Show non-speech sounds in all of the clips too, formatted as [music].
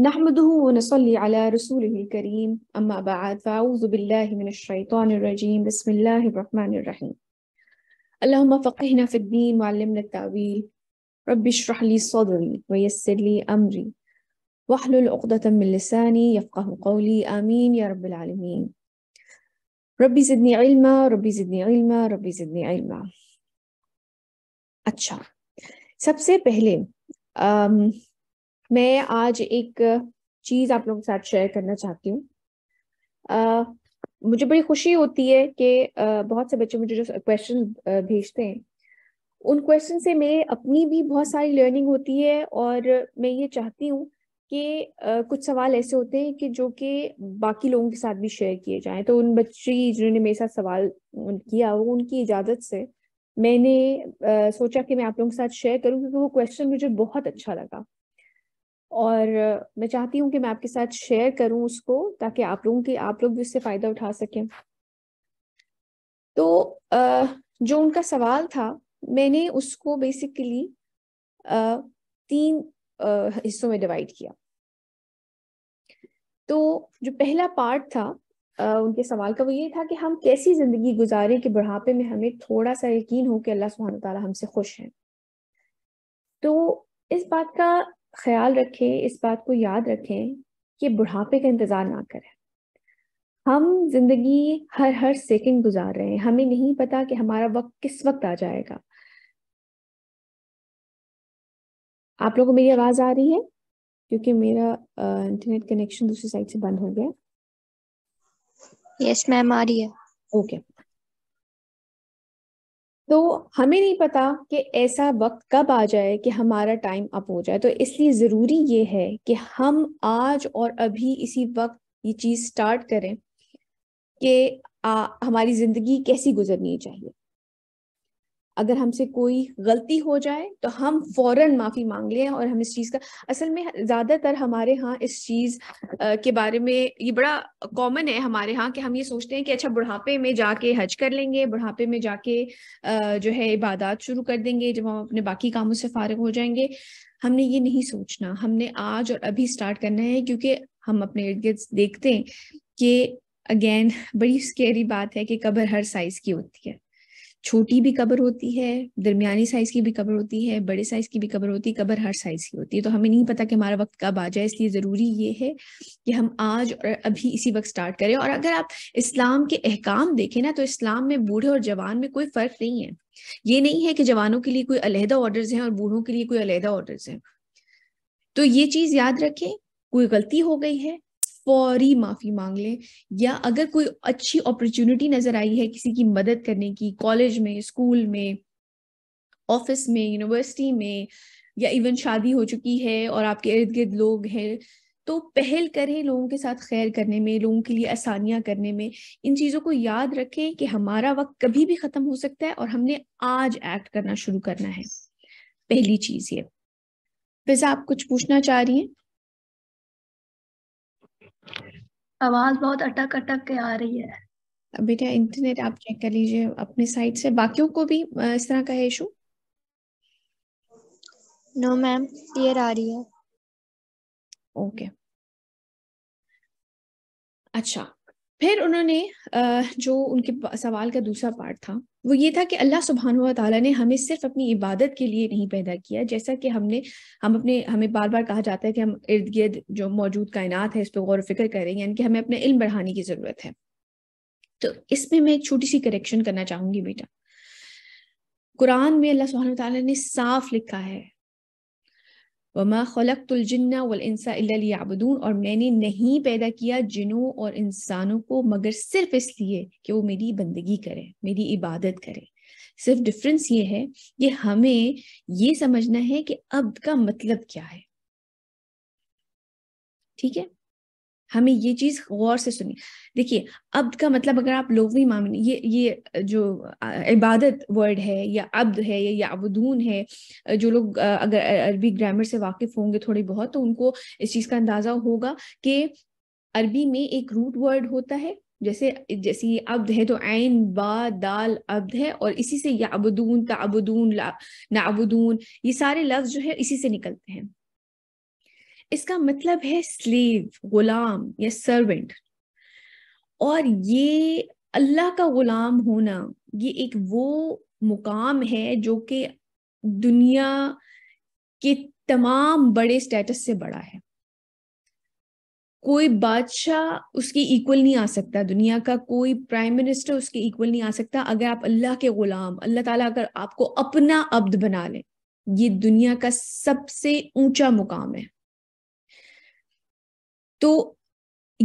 نحمده ونصلي على رسوله الكريم أما بعد فأعوذ بالله من الشيطان الرجيم بسم الله الرحمن الرحيم اللهم فقهنا في الدين وعلمنا التأويل رب اشرح لي صدري ويسر لي أمري واحلل عقدة من لساني يفقه قولي آمين يا رب العالمين ربي زدني علما ربي زدني علما ربي زدني علما अच्छा सबसे بهلين मैं आज एक चीज़ आप लोगों के साथ शेयर करना चाहती हूँ मुझे बड़ी खुशी होती है कि बहुत से बच्चे मुझे जो क्वेश्चन भेजते हैं उन क्वेश्चन से मेरे अपनी भी बहुत सारी लर्निंग होती है और मैं ये चाहती हूँ कि कुछ सवाल ऐसे होते हैं कि जो कि बाकी लोगों के साथ भी शेयर किए जाएं तो उन बच्ची जिन्होंने मेरे साथ सवाल किया वो उनकी इजाज़त से मैंने सोचा कि मैं आप लोगों के साथ शेयर करूँ क्योंकि वो क्वेश्चन मुझे बहुत अच्छा लगा और मैं चाहती हूँ कि मैं आपके साथ शेयर करूँ उसको ताकि आप लोगों की आप लोग भी उससे फ़ायदा उठा सकें तो जो उनका सवाल था मैंने उसको बेसिकली तीन हिस्सों में डिवाइड किया तो जो पहला पार्ट था उनके सवाल का वो ये था कि हम कैसी ज़िंदगी गुजारें कि बुढ़ापे में हमें थोड़ा सा यकीन हो कि अल्लाह सुबह ताला हमसे खुश हैं तो इस बात का ख्याल रखें इस बात को याद रखें कि बुढ़ापे का इंतज़ार ना करें हम जिंदगी हर हर सेकंड गुजार रहे हैं हमें नहीं पता कि हमारा वक्त किस वक्त आ जाएगा आप लोगों को मेरी आवाज़ आ रही है क्योंकि मेरा इंटरनेट कनेक्शन दूसरी साइड से बंद हो गया यस मैम आ रही है ओके okay. तो हमें नहीं पता कि ऐसा वक्त कब आ जाए कि हमारा टाइम अप हो जाए तो इसलिए ज़रूरी ये है कि हम आज और अभी इसी वक्त ये चीज़ स्टार्ट करें कि हमारी ज़िंदगी कैसी गुजरनी चाहिए अगर हमसे कोई गलती हो जाए तो हम फौरन माफ़ी मांग लें और हम इस चीज़ का असल में ज़्यादातर हमारे यहाँ इस चीज़ के बारे में ये बड़ा कॉमन है हमारे यहाँ कि हम ये सोचते हैं कि अच्छा बुढ़ापे में जाके हज कर लेंगे बुढ़ापे में जाके जो है इबादत शुरू कर देंगे जब हम अपने बाकी कामों से फारग हो जाएंगे हमने ये नहीं सोचना हमने आज और अभी स्टार्ट करना है क्योंकि हम अपने इर्द गिर्द देखते हैं कि अगेन बड़ी स्केरी बात है कि कब्र हर साइज़ की होती है छोटी भी कबर होती है दरमियानी साइज की भी कबर होती है बड़े साइज की भी कबर होती है कबर हर साइज की होती है तो हमें नहीं पता कि हमारा वक्त कब आ जाए इसलिए ज़रूरी ये है कि हम आज और अभी इसी वक्त स्टार्ट करें और अगर आप इस्लाम के अहकाम देखें ना तो इस्लाम में बूढ़े और जवान में कोई फ़र्क नहीं है ये नहीं है कि जवानों के लिए कोई अलहदा ऑर्डर्स हैं और बूढ़ों के लिए कोई अलहदा ऑर्डर्स हैं तो ये चीज़ याद रखें कोई गलती हो गई है फौरी माफी मांग लें या अगर कोई अच्छी अपॉर्चुनिटी नजर आई है किसी की मदद करने की कॉलेज में स्कूल में ऑफिस में यूनिवर्सिटी में या इवन शादी हो चुकी है और आपके इर्द गिर्द लोग हैं तो पहल करें लोगों के साथ खैर करने में लोगों के लिए आसानियां करने में इन चीज़ों को याद रखें कि हमारा वक्त कभी भी ख़त्म हो सकता है और हमने आज एक्ट करना शुरू करना है पहली चीज़ ये वैसे आप कुछ पूछना चाह रही हैं आवाज बहुत अटक अटक के आ रही है बेटा तो इंटरनेट आप चेक कर लीजिए अपने साइड से बाकियों को भी इस तरह का है इशू नो मैम क्लियर आ रही है ओके okay. अच्छा फिर उन्होंने जो उनके सवाल का दूसरा पार्ट था वो ये था कि अल्लाह सुबहान तला ने हमें सिर्फ अपनी इबादत के लिए नहीं पैदा किया जैसा कि हमने हम अपने हमें बार बार कहा जाता है कि हम इर्द गिर्द जो मौजूद कायनात है इस पर गौर फिक्र करें यानी कि हमें अपना इल्म बढ़ाने की ज़रूरत है तो इसमें मैं एक छोटी सी करेक्शन करना चाहूंगी बेटा कुरान में अल्लाह सुबहान तला ने साफ लिखा है वमा खलक जिन्ना वल और मैंने नहीं पैदा किया जिनों और इंसानों को मगर सिर्फ इसलिए कि वो मेरी बंदगी करें मेरी इबादत करें सिर्फ डिफरेंस ये है कि हमें ये समझना है कि अब का मतलब क्या है ठीक है हमें ये चीज गौर से सुनी देखिए अब्द का मतलब अगर आप लोगवी मामले ये ये जो इबादत वर्ड है या अब्द है या अबदून है जो लोग अगर अरबी ग्रामर से वाकिफ होंगे थोड़ी बहुत तो उनको इस चीज का अंदाजा होगा कि अरबी में एक रूट वर्ड होता है जैसे जैसे ये अब्द है तो ऐन बा दाल अब्द है और इसी से या अबदून ना नाबदून ये सारे लफ्ज जो है इसी से निकलते हैं इसका मतलब है स्लीव गुलाम या सर्वेंट और ये अल्लाह का गुलाम होना ये एक वो मुकाम है जो कि दुनिया के तमाम बड़े स्टेटस से बड़ा है कोई बादशाह उसके इक्वल नहीं आ सकता दुनिया का कोई प्राइम मिनिस्टर उसके इक्वल नहीं आ सकता अगर आप अल्लाह के गुलाम अल्लाह ताला अगर आपको अपना अब्द बना लें ये दुनिया का सबसे ऊंचा मुकाम है तो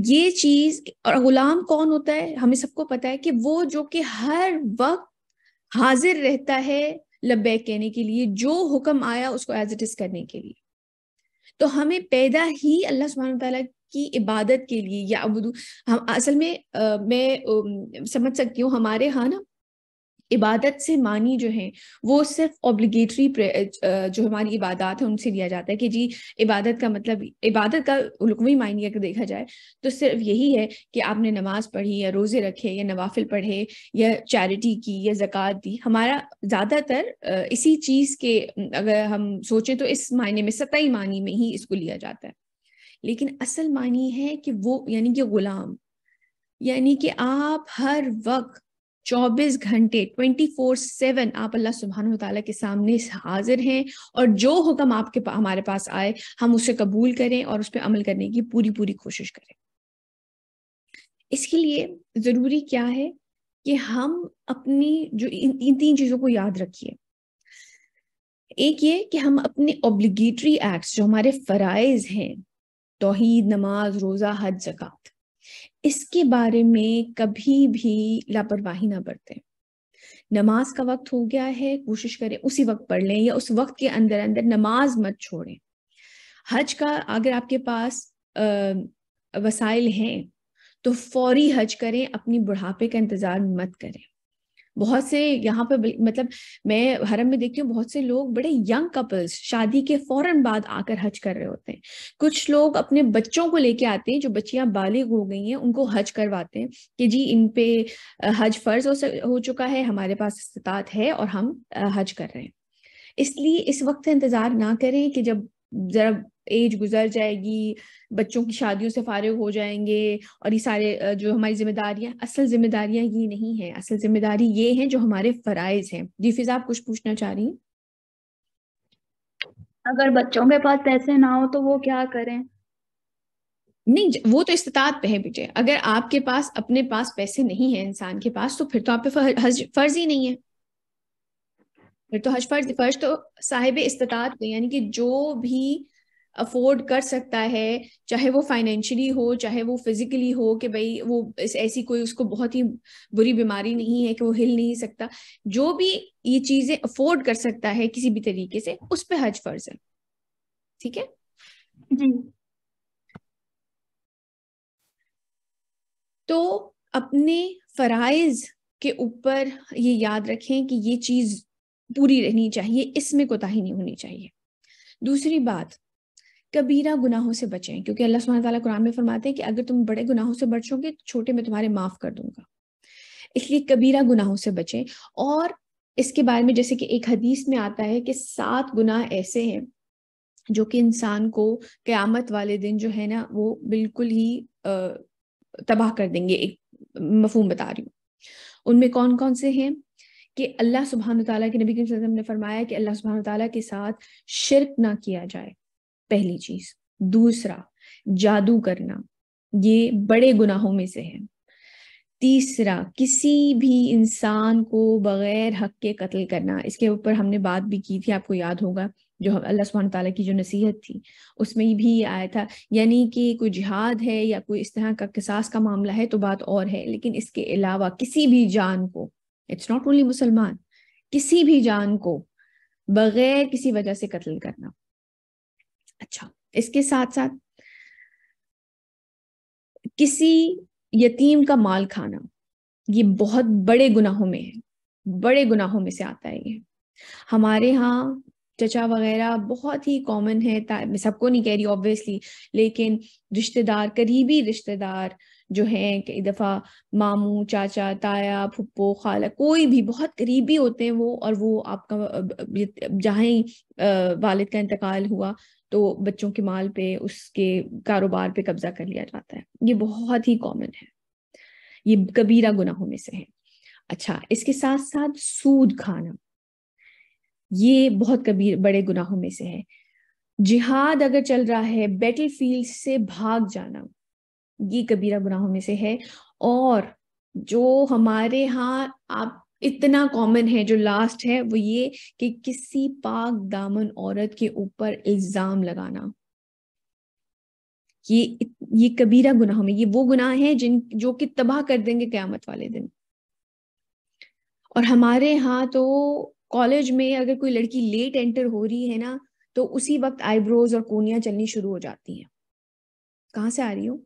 ये चीज और गुलाम कौन होता है हमें सबको पता है कि वो जो कि हर वक्त हाजिर रहता है लब्बे कहने के लिए जो हुक्म आया उसको एज इट इज करने के लिए तो हमें पैदा ही अल्लाह सुबहान तला की इबादत के लिए या अब हम असल में आ, मैं समझ सकती हूँ हमारे यहाँ ना इबादत से मानी जो है वो सिर्फ ऑब्लिगेटरी जो हमारी इबादत है उनसे लिया जाता है कि जी इबादत का मतलब इबादत का लुकवी मायने अगर देखा जाए तो सिर्फ यही है कि आपने नमाज पढ़ी या रोज़े रखे या नवाफिल पढ़े या चैरिटी की या जक़ात दी हमारा ज़्यादातर इसी चीज़ के अगर हम सोचें तो इस मायने में सतही मानी में ही इसको लिया जाता है लेकिन असल मानी है कि वो यानी कि गुलाम यानी कि आप हर वक्त चौबीस घंटे ट्वेंटी फोर सेवन आप अल्लाह सुबहान तला के सामने हाजिर हैं और जो हुक्म आपके पा, हमारे पास आए हम उसे कबूल करें और उस पर अमल करने की पूरी पूरी कोशिश करें इसके लिए ज़रूरी क्या है कि हम अपनी जो इन, इन तीन चीज़ों को याद रखिए एक ये कि हम अपने ऑब्लिगेटरी एक्ट्स जो हमारे फ़राइज हैं तोहद नमाज रोज़ा हज जक़ात इसके बारे में कभी भी लापरवाही ना बरतें नमाज का वक्त हो गया है कोशिश करें उसी वक्त पढ़ लें या उस वक्त के अंदर अंदर नमाज मत छोड़ें हज का अगर आपके पास वसाइल हैं तो फौरी हज करें अपनी बुढ़ापे का इंतज़ार मत करें बहुत से यहाँ पे मतलब मैं हरम में देखती हूँ बहुत से लोग बड़े यंग कपल्स शादी के फौरन बाद आकर हज कर रहे होते हैं कुछ लोग अपने बच्चों को लेके आते हैं जो बच्चियां बालिग हो गई हैं उनको हज करवाते हैं कि जी इन पे हज फर्ज हो, हो चुका है हमारे पास इस्तात है और हम हज कर रहे हैं इसलिए इस वक्त इंतजार ना करें कि जब ज़रा एज गुजर जाएगी बच्चों की शादियों से फारिग हो जाएंगे और ये सारे जो हमारी जिम्मेदारियां असल जिम्मेदारियां ये नहीं है असल जिम्मेदारी ये है जो हमारे फ़राइज़ हैं जी फिज़ा आप कुछ पूछना चाह रही अगर बच्चों के पास पैसे ना हो तो वो क्या करें नहीं वो तो इस्तात पे है बेटे अगर आपके पास अपने पास पैसे नहीं है इंसान के पास तो फिर तो आप पे फर्ज ही नहीं है फिर तो हज फर्ज फर्ज तो साहिब इस्तात पे यानी कि जो भी अफोर्ड कर सकता है चाहे वो फाइनेंशियली हो चाहे वो फिजिकली हो कि भाई वो ऐसी कोई उसको बहुत ही बुरी बीमारी नहीं है कि वो हिल नहीं सकता जो भी ये चीजें अफोर्ड कर सकता है किसी भी तरीके से उस पर हज फर्ज है ठीक है जी तो अपने फराइज के ऊपर ये याद रखें कि ये चीज पूरी रहनी चाहिए इसमें कोताही नहीं होनी चाहिए दूसरी बात कबीरा गुनाहों से बचें क्योंकि अल्लाह सुबह तला कुरान में फरमाते हैं कि अगर तुम बड़े गुनाहों से बचोगे तो छोटे में तुम्हारे माफ कर दूंगा इसलिए कबीरा गुनाहों से बचें और इसके बारे में जैसे कि एक हदीस में आता है कि सात गुनाह ऐसे हैं जो कि इंसान को क़यामत वाले दिन जो है ना वो बिल्कुल ही तबाह कर देंगे एक मफहम बता रही हूँ उनमें कौन कौन से हैं कि अल्लाह सुबहान तला के नबी वसल्लम ने फरमाया कि अल्लाह सुबहान तला के साथ शिरक ना किया जाए पहली चीज दूसरा जादू करना ये बड़े गुनाहों में से है तीसरा किसी भी इंसान को बगैर हक के कत्ल करना इसके ऊपर हमने बात भी की थी आपको याद होगा जो अल्लाह सुबहान तला की जो नसीहत थी उसमें भी आया था यानी कि कोई जिहाद है या कोई इस तरह का किसास का मामला है तो बात और है लेकिन इसके अलावा किसी भी जान को इट्स नॉट ओनली मुसलमान किसी भी जान को बगैर किसी वजह से कत्ल करना अच्छा इसके साथ साथ किसी यतीम का माल खाना ये बहुत बड़े गुनाहों में है बड़े गुनाहों में से आता है ये हमारे यहाँ चचा वगैरह बहुत ही कॉमन है मैं सबको नहीं कह रही ऑब्वियसली लेकिन रिश्तेदार करीबी रिश्तेदार जो हैं कई दफ़ा मामू चाचा ताया फुप्पो खाला कोई भी बहुत करीबी होते हैं वो और वो आपका जहाँ ही वालिद का इंतकाल हुआ तो बच्चों के माल पे उसके कारोबार पे कब्जा कर लिया जाता है ये बहुत ही कॉमन है ये कबीरा गुनाहों में से है अच्छा इसके साथ साथ सूद खाना ये बहुत कबीर बड़े गुनाहों में से है जिहाद अगर चल रहा है बैटल फील्ड से भाग जाना ये कबीरा गुनाहों में से है और जो हमारे यहाँ आप इतना कॉमन है जो लास्ट है वो ये कि किसी पाक दामन औरत के ऊपर इल्जाम लगाना ये ये कबीरा गुनाह में ये वो गुनाह है जिन जो कि तबाह कर देंगे क्यामत वाले दिन और हमारे यहाँ तो कॉलेज में अगर कोई लड़की लेट एंटर हो रही है ना तो उसी वक्त आईब्रोज और कोनिया चलनी शुरू हो जाती है कहाँ से आ रही हूँ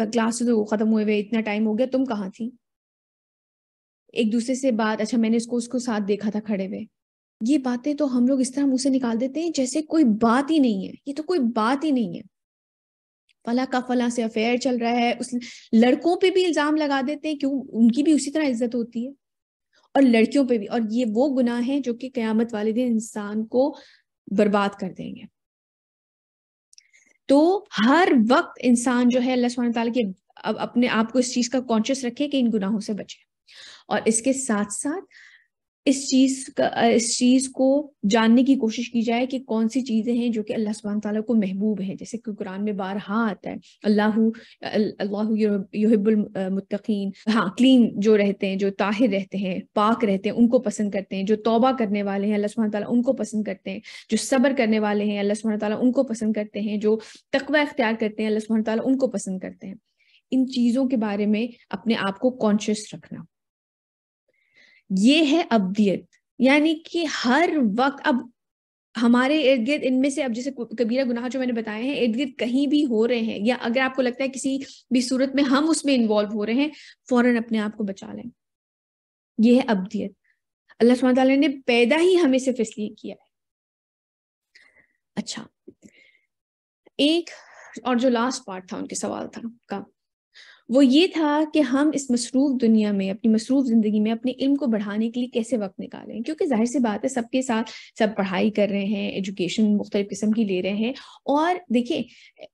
क्लास तो खत्म हुए हुए इतना टाइम हो गया तुम कहाँ थी एक दूसरे से बात अच्छा मैंने इसको उसको साथ देखा था खड़े हुए ये बातें तो हम लोग इस तरह मुंह से निकाल देते हैं जैसे कोई बात ही नहीं है ये तो कोई बात ही नहीं है फला का फला से अफेयर चल रहा है उस लड़कों पे भी इल्जाम लगा देते हैं क्यों उनकी भी उसी तरह इज्जत होती है और लड़कियों पे भी और ये वो गुनाह है जो कि कयामत वाले दिन इंसान को बर्बाद कर देंगे तो हर वक्त इंसान जो है अल्लाह सुबह के अब अपने आप को इस चीज का कॉन्शियस रखे कि इन गुनाहों से बचे और इसके साथ साथ इस चीज का इस चीज को जानने की कोशिश की जाए कि कौन सी चीजें हैं जो कि अल्लाह सुबहान ताला को महबूब है जैसे कि कुरान में बारहा हाँ आता है अल्लाह अल्लाह युहिबुल मुत्तकीन हाँ क्लीन जो रहते हैं जो ताहिर रहते हैं पाक रहते हैं उनको पसंद करते हैं जो तौबा करने वाले हैं अल्लाह सुबहान ताला उनको पसंद करते हैं जो सब्र करने वाले हैं अल्लाह सुबहान ताला उनको पसंद करते हैं जो तकवा इख्तियार करते हैं अल्लाह सुबहान ताला उनको पसंद करते हैं इन चीज़ों के बारे में अपने आप को कॉन्शियस रखना ये है अब्दियत यानी कि हर वक्त अब हमारे इर्द गिर्द इनमें से अब जैसे कबीरा गुनाह जो मैंने बताए हैं इर्द गिर्द कहीं भी हो रहे हैं या अगर आपको लगता है किसी भी सूरत में हम उसमें इन्वॉल्व हो रहे हैं फौरन अपने आप को बचा लें यह है अब्दियत अल्लाह सुबह ने पैदा ही हमें सिर्फ इसलिए किया है अच्छा एक और जो लास्ट पार्ट था उनके सवाल था का वो ये था कि हम इस मसरूफ़ दुनिया में अपनी मसरूफ़ ज़िंदगी में अपने इल्म को बढ़ाने के लिए कैसे वक्त निकालें क्योंकि जाहिर सी बात है सबके साथ सब पढ़ाई कर रहे हैं एजुकेशन मुख्तलिफ़ किस्म की ले रहे हैं और देखिए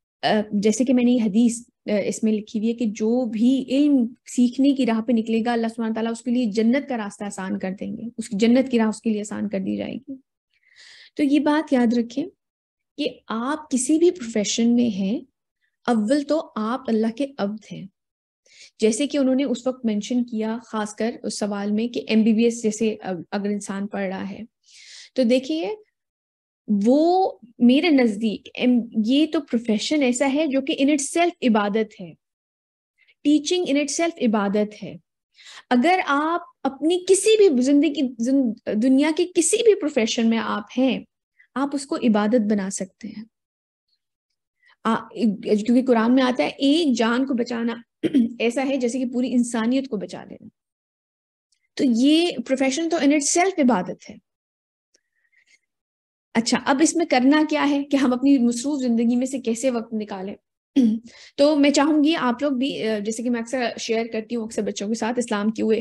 जैसे कि मैंने ये हदीस इसमें लिखी हुई है कि जो भी इल्म सीखने की राह पे निकलेगा अल्लाह सुबहान ताला उसके लिए जन्नत का रास्ता आसान कर देंगे उसकी जन्नत की राह उसके लिए आसान कर दी जाएगी तो ये बात याद रखें कि आप किसी भी प्रोफेशन में हैं अव्वल तो आप अल्लाह के अब्द हैं जैसे कि उन्होंने उस वक्त मेंशन किया खासकर उस सवाल में कि एमबीबीएस जैसे अगर इंसान पढ़ रहा है तो देखिए वो मेरे नज़दीक ये तो प्रोफेशन ऐसा है जो कि इन इट सेल्फ इबादत है टीचिंग इन इट सेल्फ इबादत है अगर आप अपनी किसी भी जिंदगी दुनिया के किसी भी प्रोफेशन में आप हैं आप उसको इबादत बना सकते हैं क्योंकि कुरान में आता है एक जान को बचाना ऐसा है जैसे कि पूरी इंसानियत को बचा लेना तो ये प्रोफेशन तो इन इट सेल्फ इबादत है अच्छा अब इसमें करना क्या है कि हम अपनी मसरूफ जिंदगी में से कैसे वक्त निकालें तो मैं चाहूंगी आप लोग भी जैसे कि मैं अक्सर शेयर करती हूँ अक्सर बच्चों के साथ इस्लाम के हुए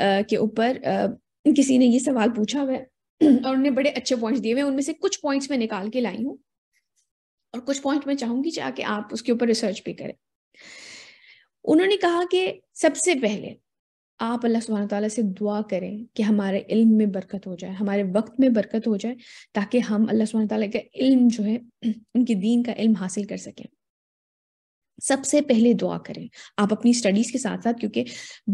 के ऊपर किसी ने ये सवाल पूछा हुआ और उन्हें बड़े अच्छे पॉइंट्स दिए हुए उनमें से कुछ पॉइंट्स मैं निकाल के लाई हूँ और कुछ पॉइंट मैं चाहूंगी जाके आप उसके ऊपर रिसर्च भी करें उन्होंने कहा कि सबसे पहले आप अल्लाह सुबहान तला से दुआ करें कि हमारे इल्म में बरकत हो जाए हमारे वक्त में बरकत हो जाए ताकि हम अल्लाह सुबहान तला का इल्म जो है [clears throat] उनके दीन का इल्म हासिल कर सकें सबसे पहले दुआ करें आप अपनी स्टडीज़ के साथ साथ क्योंकि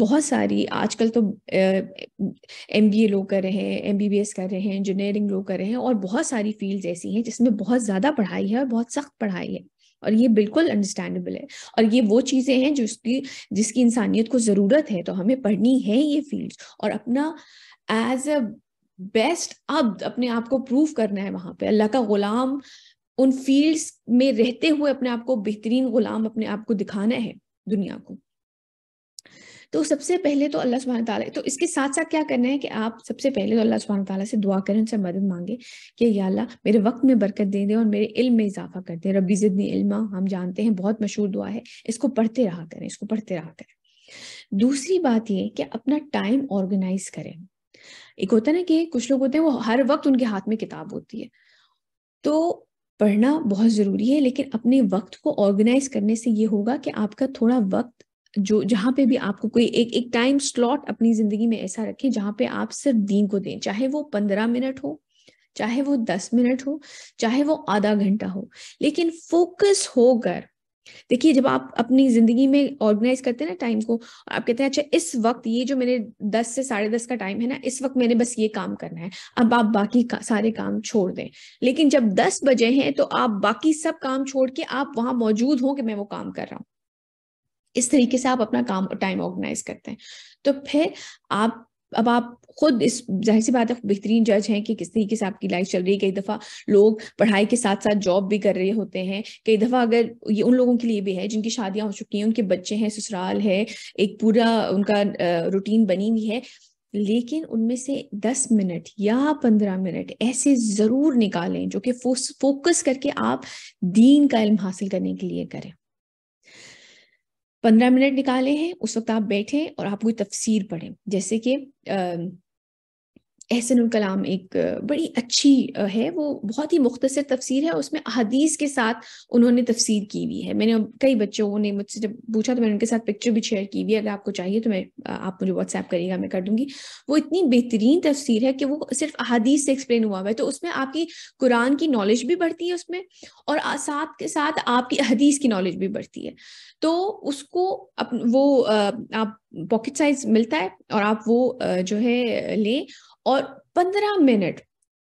बहुत सारी आजकल तो एम बी ए लोग कर रहे हैं एम बी बी एस कर रहे हैं इंजीनियरिंग लोग कर रहे हैं और बहुत सारी फील्ड ऐसी हैं जिसमें बहुत ज़्यादा पढ़ाई है और बहुत सख्त पढ़ाई है और ये बिल्कुल अंडरस्टैंडेबल है और ये वो चीज़ें हैं जो जिसकी जिसकी इंसानियत को ज़रूरत है तो हमें पढ़नी है ये फील्ड और अपना एज अ बेस्ट अब अपने आप को प्रूव करना है वहाँ पे अल्लाह का गुलाम उन फील्ड्स में रहते हुए अपने आप को बेहतरीन गुलाम अपने आप को दिखाना है दुनिया को तो सबसे पहले तो अल्लाह सुबहान तला तो इसके साथ साथ क्या करना है कि आप सबसे पहले तो अल्लाह सुबहान तला से दुआ करें उनसे मदद मांगे कि या अल्लाह मेरे वक्त में बरकत दे दें और मेरे इल्म में इजाफा कर दे रबी ज़िदनी इल्मा हम जानते हैं बहुत मशहूर दुआ है इसको पढ़ते रहा करें इसको पढ़ते रहा करें दूसरी बात ये कि अपना टाइम ऑर्गेनाइज करें एक होता है ना कि कुछ लोग होते हैं वो हर वक्त उनके हाथ में किताब होती है तो पढ़ना बहुत ज़रूरी है लेकिन अपने वक्त को ऑर्गेनाइज करने से ये होगा कि आपका थोड़ा वक्त जो जहां पे भी आपको कोई एक एक टाइम स्लॉट अपनी जिंदगी में ऐसा रखें जहां पे आप सिर्फ दीन को दें चाहे वो पंद्रह मिनट हो चाहे वो दस मिनट हो चाहे वो आधा घंटा हो लेकिन फोकस होकर देखिए जब आप अपनी जिंदगी में ऑर्गेनाइज करते हैं ना टाइम को आप कहते हैं अच्छा इस वक्त ये जो मैंने दस से साढ़े दस का टाइम है ना इस वक्त मैंने बस ये काम करना है अब आप बाकी का, सारे काम छोड़ दें लेकिन जब दस बजे हैं तो आप बाकी सब काम छोड़ के आप वहां मौजूद हो कि मैं वो काम कर रहा हूँ इस तरीके से आप अपना काम टाइम ऑर्गेनाइज करते हैं तो फिर आप अब आप खुद इस जाहिर सी बात है बेहतरीन जज हैं कि किस तरीके से आपकी लाइफ चल रही है कई दफ़ा लोग पढ़ाई के साथ साथ जॉब भी कर रहे होते हैं कई दफ़ा अगर ये उन लोगों के लिए भी है जिनकी शादियां हो चुकी हैं उनके बच्चे हैं ससुराल है एक पूरा उनका रूटीन बनी हुई है लेकिन उनमें से दस मिनट या पंद्रह मिनट ऐसे ज़रूर निकालें जो कि फोकस करके आप दीन का इल्म हासिल करने के लिए करें पंद्रह मिनट निकाले हैं उस वक्त आप बैठें और आप कोई तफसीर पढ़ें जैसे कि एहसन कलाम एक बड़ी अच्छी है वो बहुत ही मुख्तर तफसीर है उसमें अदीस के साथ उन्होंने तफसीर की हुई है मैंने कई बच्चों ने मुझसे जब पूछा तो मैंने उनके साथ पिक्चर भी शेयर की हुई है अगर आपको चाहिए तो मैं आप मुझे व्हाट्सएप करिएगा मैं कर दूंगी वो इतनी बेहतरीन तफसीर है कि वो सिर्फ अहादीस से एक्सप्लेन हुआ हुआ है तो उसमें आपकी कुरान की नॉलेज भी बढ़ती है उसमें और साथ के साथ आपकी अदीस की नॉलेज भी बढ़ती है तो उसको अप, वो आप पॉकेट साइज मिलता है और आप वो जो है लें और पंद्रह मिनट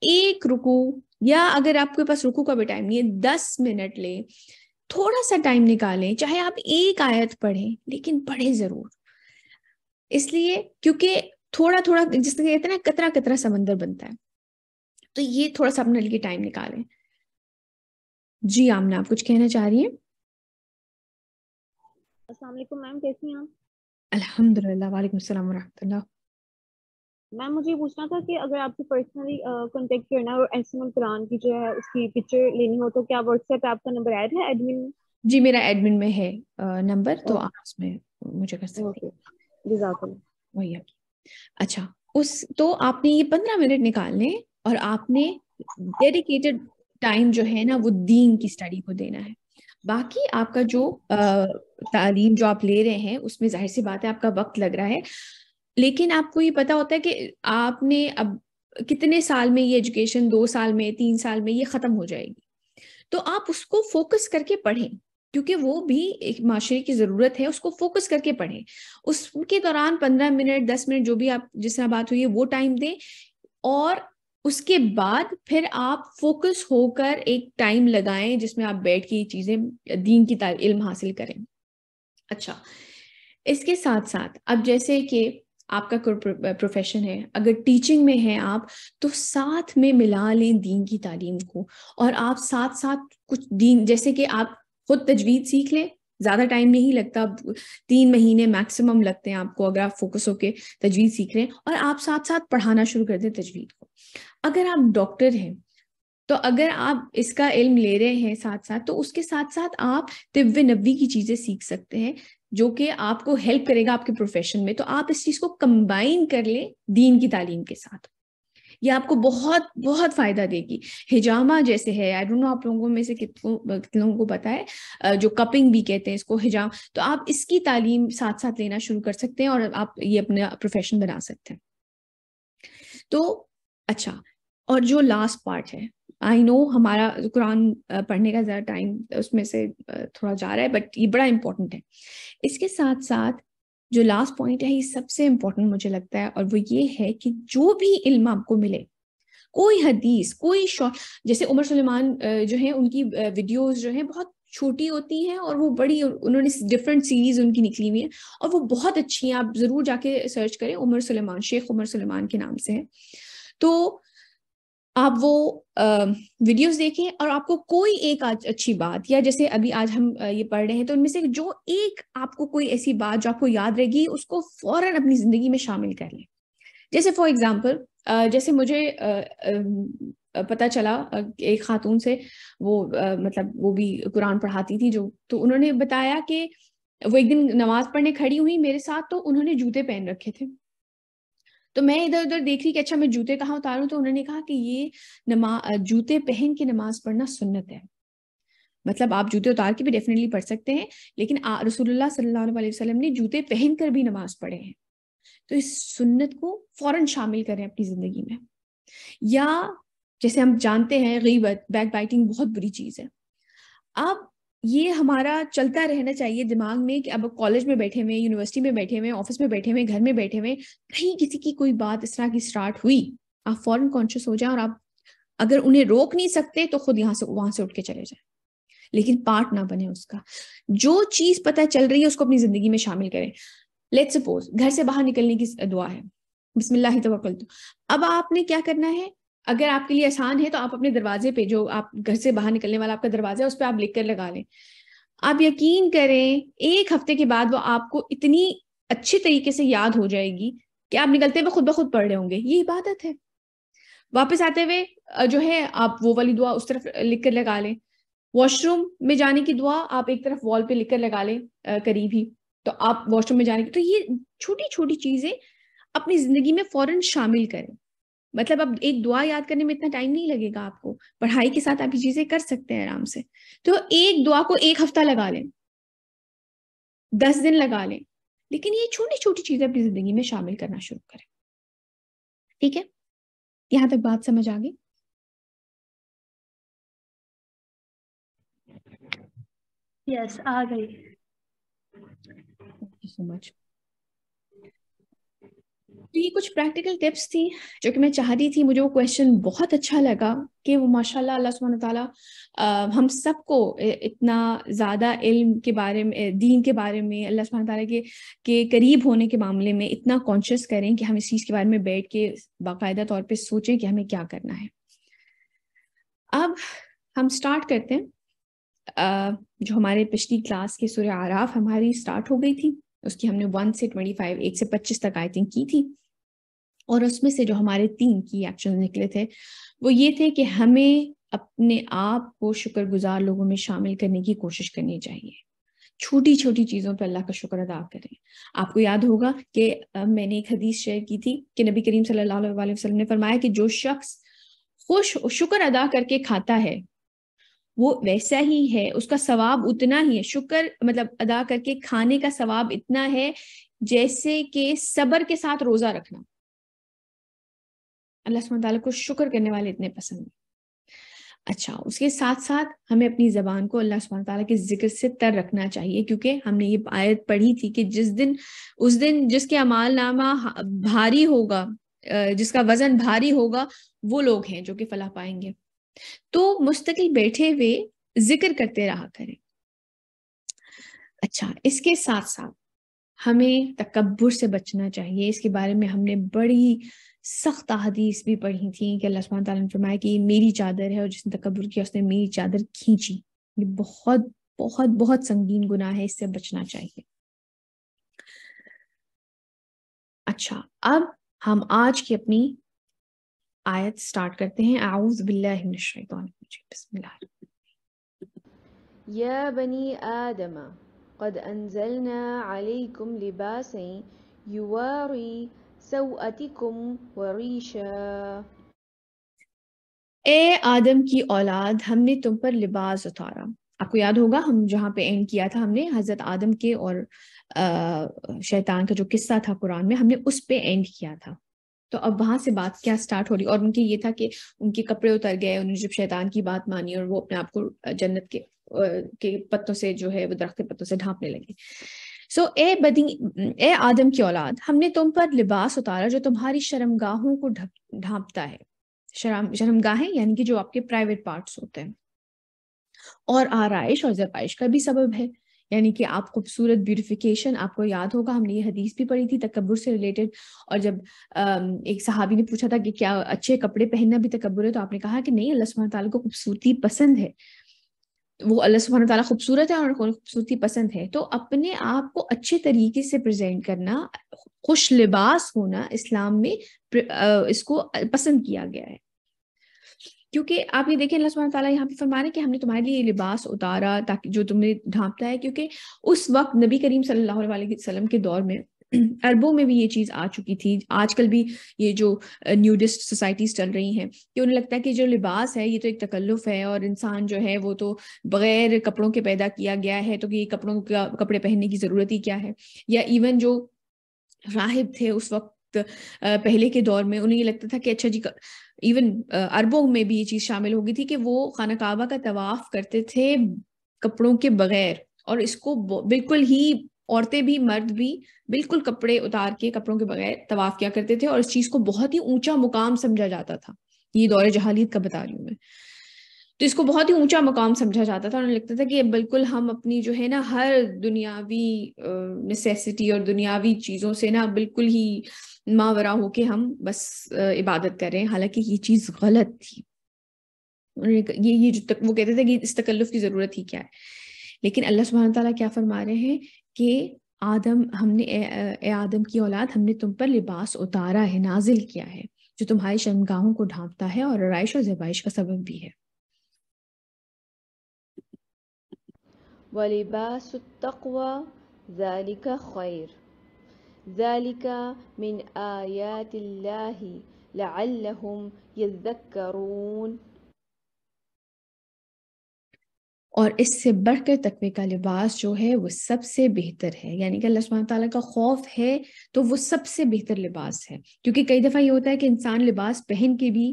एक रुकू या अगर आपके पास रुकू का भी टाइम नहीं है दस मिनट ले थोड़ा सा टाइम निकालें चाहे आप एक आयत पढ़ें लेकिन पढ़ें जरूर इसलिए क्योंकि थोड़ा थोड़ा जिसने कहते हैं ना कतरा कतरा समंदर बनता है तो ये थोड़ा सा अपने लिए टाइम निकालें जी आमना आप कुछ कहना चाह रही हैं अस्सलाम वालेकुम मैम कैसी हैं आप अल्हम्दुलिल्लाह वालेकुम व रहमतुल्लाह मैम मुझे पूछना था कि अगर आपको पर्सनली कॉन्टेक्ट करना है और एहसन कुरान की जो है उसकी पिक्चर लेनी हो तो क्या व्हाट्सएप पे आपका नंबर ऐड है एडमिन जी मेरा एडमिन में है नंबर तो आप उसमें मुझे कर सकते हैं वही अच्छा उस तो आपने ये पंद्रह मिनट निकालने और आपने डेडिकेटेड टाइम जो है ना वो दीन की स्टडी को देना है बाकी आपका जो तालीम जो आप ले रहे हैं उसमें जाहिर सी बात है आपका वक्त लग रहा है लेकिन आपको ये पता होता है कि आपने अब कितने साल में ये एजुकेशन दो साल में तीन साल में ये खत्म हो जाएगी तो आप उसको फोकस करके पढ़ें क्योंकि वो भी एक माशरे की ज़रूरत है उसको फोकस करके पढ़ें उसके दौरान पंद्रह मिनट दस मिनट जो भी आप जिस तरह बात हुई है वो टाइम दें और उसके बाद फिर आप फोकस होकर एक टाइम लगाएं जिसमें आप बैठ के चीज़ें दीन की इल्म हासिल करें अच्छा इसके साथ साथ अब जैसे कि आपका प्रोफेशन है अगर टीचिंग में है आप तो साथ में मिला लें दीन की तालीम को और आप साथ साथ कुछ दीन जैसे कि आप खुद तजवीज सीख लें ज़्यादा टाइम नहीं लगता तीन महीने मैक्सिमम लगते हैं आपको अगर आप फोकस होके तजवीज़ सीख रहे हैं और आप साथ साथ पढ़ाना शुरू कर दें तजवीज़ को अगर आप डॉक्टर हैं तो अगर आप इसका इल्म ले रहे हैं साथ साथ तो उसके साथ साथ आप तिव्य नबी की चीज़ें सीख सकते हैं जो कि आपको हेल्प करेगा आपके प्रोफेशन में तो आप इस चीज को कंबाइन कर लें दीन की तालीम के साथ ये आपको बहुत बहुत फायदा देगी हिजामा जैसे है आई डोंट नो आप लोगों में से कितनों कितने लोगों को पता है जो कपिंग भी कहते हैं इसको हिजाम तो आप इसकी तालीम साथ साथ लेना शुरू कर सकते हैं और आप ये अपना प्रोफेशन बना सकते हैं तो अच्छा और जो लास्ट पार्ट है आई नो हमारा कुरान पढ़ने का ज़रा टाइम उसमें से थोड़ा जा रहा है बट ये बड़ा इम्पोर्टेंट है इसके साथ साथ जो लास्ट पॉइंट है ये सबसे इम्पोर्टेंट मुझे लगता है और वो ये है कि जो भी इल्म आपको मिले कोई हदीस कोई शॉ जैसे उमर सुलेमान जो है उनकी वीडियोज़ जो है बहुत छोटी होती हैं और वो बड़ी उन्होंने डिफरेंट सीरीज उनकी निकली हुई है और वो बहुत अच्छी हैं आप ज़रूर जाके सर्च करें उमर सलेमान शेख उमर सलेमान के नाम से है तो आप वो वीडियोस देखें और आपको कोई एक आज अच्छी बात या जैसे अभी आज हम ये पढ़ रहे हैं तो उनमें से जो एक आपको कोई ऐसी बात जो आपको याद रहेगी उसको फौरन अपनी जिंदगी में शामिल कर लें जैसे फॉर एग्जाम्पल जैसे मुझे पता चला एक खातून से वो मतलब वो भी कुरान पढ़ाती थी जो तो उन्होंने बताया कि वो एक दिन नमाज पढ़ने खड़ी हुई मेरे साथ तो उन्होंने जूते पहन रखे थे तो मैं इधर उधर देख रही कि अच्छा मैं जूते कहाँ उतारूं तो उन्होंने कहा कि ये नमा जूते पहन के नमाज पढ़ना सुन्नत है मतलब आप जूते उतार के भी डेफिनेटली पढ़ सकते हैं लेकिन रसूलुल्लाह सल्लल्लाहु अलैहि वसल्लम ने जूते पहन कर भी नमाज पढ़े हैं तो इस सुन्नत को फौरन शामिल करें अपनी ज़िंदगी में या जैसे हम जानते हैं गीबत बैक बाइटिंग बहुत बुरी चीज़ है अब ये हमारा चलता रहना चाहिए दिमाग में कि अब कॉलेज में बैठे हुए यूनिवर्सिटी में बैठे हुए ऑफिस में बैठे हुए घर में बैठे हुए कहीं किसी की कोई बात इस तरह की स्टार्ट हुई आप फॉरन कॉन्शियस हो जाए और आप अगर उन्हें रोक नहीं सकते तो खुद यहाँ से वहां से उठ के चले जाए लेकिन पार्ट ना बने उसका जो चीज पता चल रही है उसको अपनी जिंदगी में शामिल करें लेट सपोज घर से बाहर निकलने की दुआ है बिस्मिल्लाह तो अब आपने क्या करना है अगर आपके लिए आसान है तो आप अपने दरवाजे पे जो आप घर से बाहर निकलने वाला आपका दरवाजा है उस पर आप लिख कर लगा लें आप यकीन करें एक हफ्ते के बाद वो आपको इतनी अच्छे तरीके से याद हो जाएगी कि आप निकलते हुए खुद ब खुद पढ़ रहे होंगे ये इबादत है वापस आते हुए जो है आप वो वाली दुआ उस तरफ लिख कर लगा लें वॉशरूम में जाने की दुआ आप एक तरफ वॉल पे लिख कर लगा लें करीब ही तो आप वॉशरूम में जाने की तो ये छोटी छोटी चीजें अपनी जिंदगी में फौरन शामिल करें मतलब अब एक दुआ याद करने में इतना टाइम नहीं लगेगा आपको पढ़ाई के साथ आप ये चीजें कर सकते हैं आराम से तो एक दुआ को एक हफ्ता लगा लें दस दिन लगा लें लेकिन ये छोटी छोटी चीजें अपनी जिंदगी में शामिल करना शुरू करें ठीक है यहां तक बात समझ आ गई यस yes, आ गई सो मच तो ये कुछ प्रैक्टिकल टिप्स थी जो कि मैं चाह रही थी मुझे वो क्वेश्चन बहुत अच्छा लगा कि वो माशाल्लाह अल्लाह सुबहान ताला हम सबको इतना ज़्यादा इल्म के बारे में दीन के बारे में अल्लाह सुबहान ताला के के करीब होने के मामले में इतना कॉन्शियस करें कि हम इस चीज़ के बारे में बैठ के बाकायदा तौर पर सोचें कि हमें क्या करना है अब हम स्टार्ट करते हैं जो हमारे पिछली क्लास की सूर्य आराफ हमारी स्टार्ट हो गई थी उसकी हमने वन से ट्वेंटी फाइव एक से पच्चीस तक आई थिंक की थी और उसमें से जो हमारे तीन की एक्शन निकले थे वो ये थे कि हमें अपने आप को शुक्रगुजार लोगों में शामिल करने की कोशिश करनी चाहिए छोटी छोटी चीज़ों पर अल्लाह का शुक्र अदा करें आपको याद होगा कि मैंने एक हदीस शेयर की थी कि नबी करीम सल्लल्लाहु अलैहि वसल्लम ने फरमाया कि जो शख्स खुश शुक्र अदा करके खाता है वो वैसा ही है उसका सवाब उतना ही है शुक्र मतलब अदा करके खाने का सवाब इतना है जैसे कि सबर के साथ रोजा रखना अल्लाह सुबह को शुक्र करने वाले इतने पसंद है अच्छा उसके साथ साथ हमें अपनी ज़बान को अल्लाह सुबह तला के जिक्र से तर रखना चाहिए क्योंकि हमने ये आयत पढ़ी थी कि जिस दिन उस दिन जिसके अमालनामा भारी होगा जिसका वजन भारी होगा वो लोग हैं जो कि फला पाएंगे तो मुस्तकिल बैठे हुए जिक्र करते रहा करें अच्छा इसके साथ साथ हमें तकबर से बचना चाहिए इसके बारे में हमने बड़ी सख्त अहदीस भी पढ़ी थी कि अल्लाह सुबह ताला ने फरमाया कि मेरी चादर है और जिसने तकबर किया उसने मेरी चादर खींची ये बहुत बहुत बहुत संगीन गुनाह है इससे बचना चाहिए अच्छा अब हम आज की अपनी आयत स्टार्ट करते हैं आउज या ए आदम की औलाद हमने तुम पर लिबास उतारा आपको याद होगा हम जहाँ पे एंड किया था हमने हजरत आदम के और शैतान का जो किस्सा था कुरान में हमने उस पे एंड किया था तो अब वहां से बात क्या स्टार्ट हो रही और उनके ये था कि उनके कपड़े उतर गए उन्होंने जब शैतान की बात मानी और वो अपने आप को जन्नत के के पत्तों से जो है वो दरख्त के पत्तों से ढांपने लगे सो so, ए बदी ए आदम की औलाद हमने तुम पर लिबास उतारा जो तुम्हारी शर्मगाहों को ढांपता है शर्म शर्मगाहें यानी कि जो आपके प्राइवेट पार्ट्स होते हैं और आरइश और जरपाइश का भी सबब है यानी कि आप खूबसूरत ब्यूटिफिकेशन आपको याद होगा हमने ये हदीस भी पढ़ी थी तकबर से रिलेटेड और जब एक सहाबी ने पूछा था कि क्या अच्छे कपड़े पहनना भी तकबर है तो आपने कहा कि नहीं अल्लाह सुबह तला को खूबसूरती पसंद है वो अल्लाह सुबह तला खूबसूरत है और खूबसूरती पसंद है तो अपने आप को अच्छे तरीके से प्रजेंट करना खुश लिबास होना इस्लाम में इसको पसंद किया गया है क्योंकि आप ये देखें अल्लाह सुबहान ताला यहाँ पे फरमा रहे कि हमने तुम्हारे लिए लिबास उतारा ताकि जो तुमने ढांपता है क्योंकि उस वक्त नबी करीम सल्लल्लाहु अलैहि वसल्लम के दौर में [clears throat] अरबों में भी ये चीज़ आ चुकी थी आजकल भी ये जो न्यूडिस्ट सोसाइटीज़ चल रही हैं कि उन्हें लगता है कि जो लिबास है ये तो एक तकल्लुफ़ है और इंसान जो है वो तो बग़ैर कपड़ों के पैदा किया गया है तो ये कपड़ों का कपड़े पहनने की ज़रूरत ही क्या है या इवन जो राहिब थे उस वक्त पहले के दौर में उन्हें ये लगता था कि अच्छा जी इवन uh, अरबों में भी ये चीज़ शामिल हो गई थी कि वो खाना काबा का तवाफ करते थे कपड़ों के बगैर और इसको बिल्कुल ही औरतें भी मर्द भी बिल्कुल कपड़े उतार के कपड़ों के बगैर तवाफ किया करते थे और इस चीज़ को बहुत ही ऊंचा मुकाम समझा जाता था ये दौरे जहालियत का बता रही हूँ मैं तो इसको बहुत ही ऊंचा मुकाम समझा जाता था उन्हें लगता था कि बिल्कुल हम अपनी जो है ना हर दुनियावी नेसेसिटी uh, और दुनियावी चीज़ों से ना बिल्कुल ही मावरा होके हम बस इबादत करें हालांकि ये चीज़ गलत थी ये ये जो तक वो कहते थे कि इस तकल्लुफ़ की ज़रूरत ही क्या है लेकिन अल्लाह सुबहान तला क्या फरमा रहे हैं कि आदम हमने ए, ए आदम की औलाद हमने तुम पर लिबास उतारा है नाजिल किया है जो तुम्हारी शर्मगाहों को ढांपता है और रड़ाइश और जबाइश का सबब भी है वलिबास तकवा ज़ालिका खैर ذلك من آيات الله لعلهم يذكرون और इससे बढ़कर तकवे का लिबास जो है वो सबसे बेहतर है यानी कि अल्लाह ताला का खौफ है तो वो सबसे बेहतर लिबास है क्योंकि कई दफ़ा ये होता है कि इंसान लिबास पहन के भी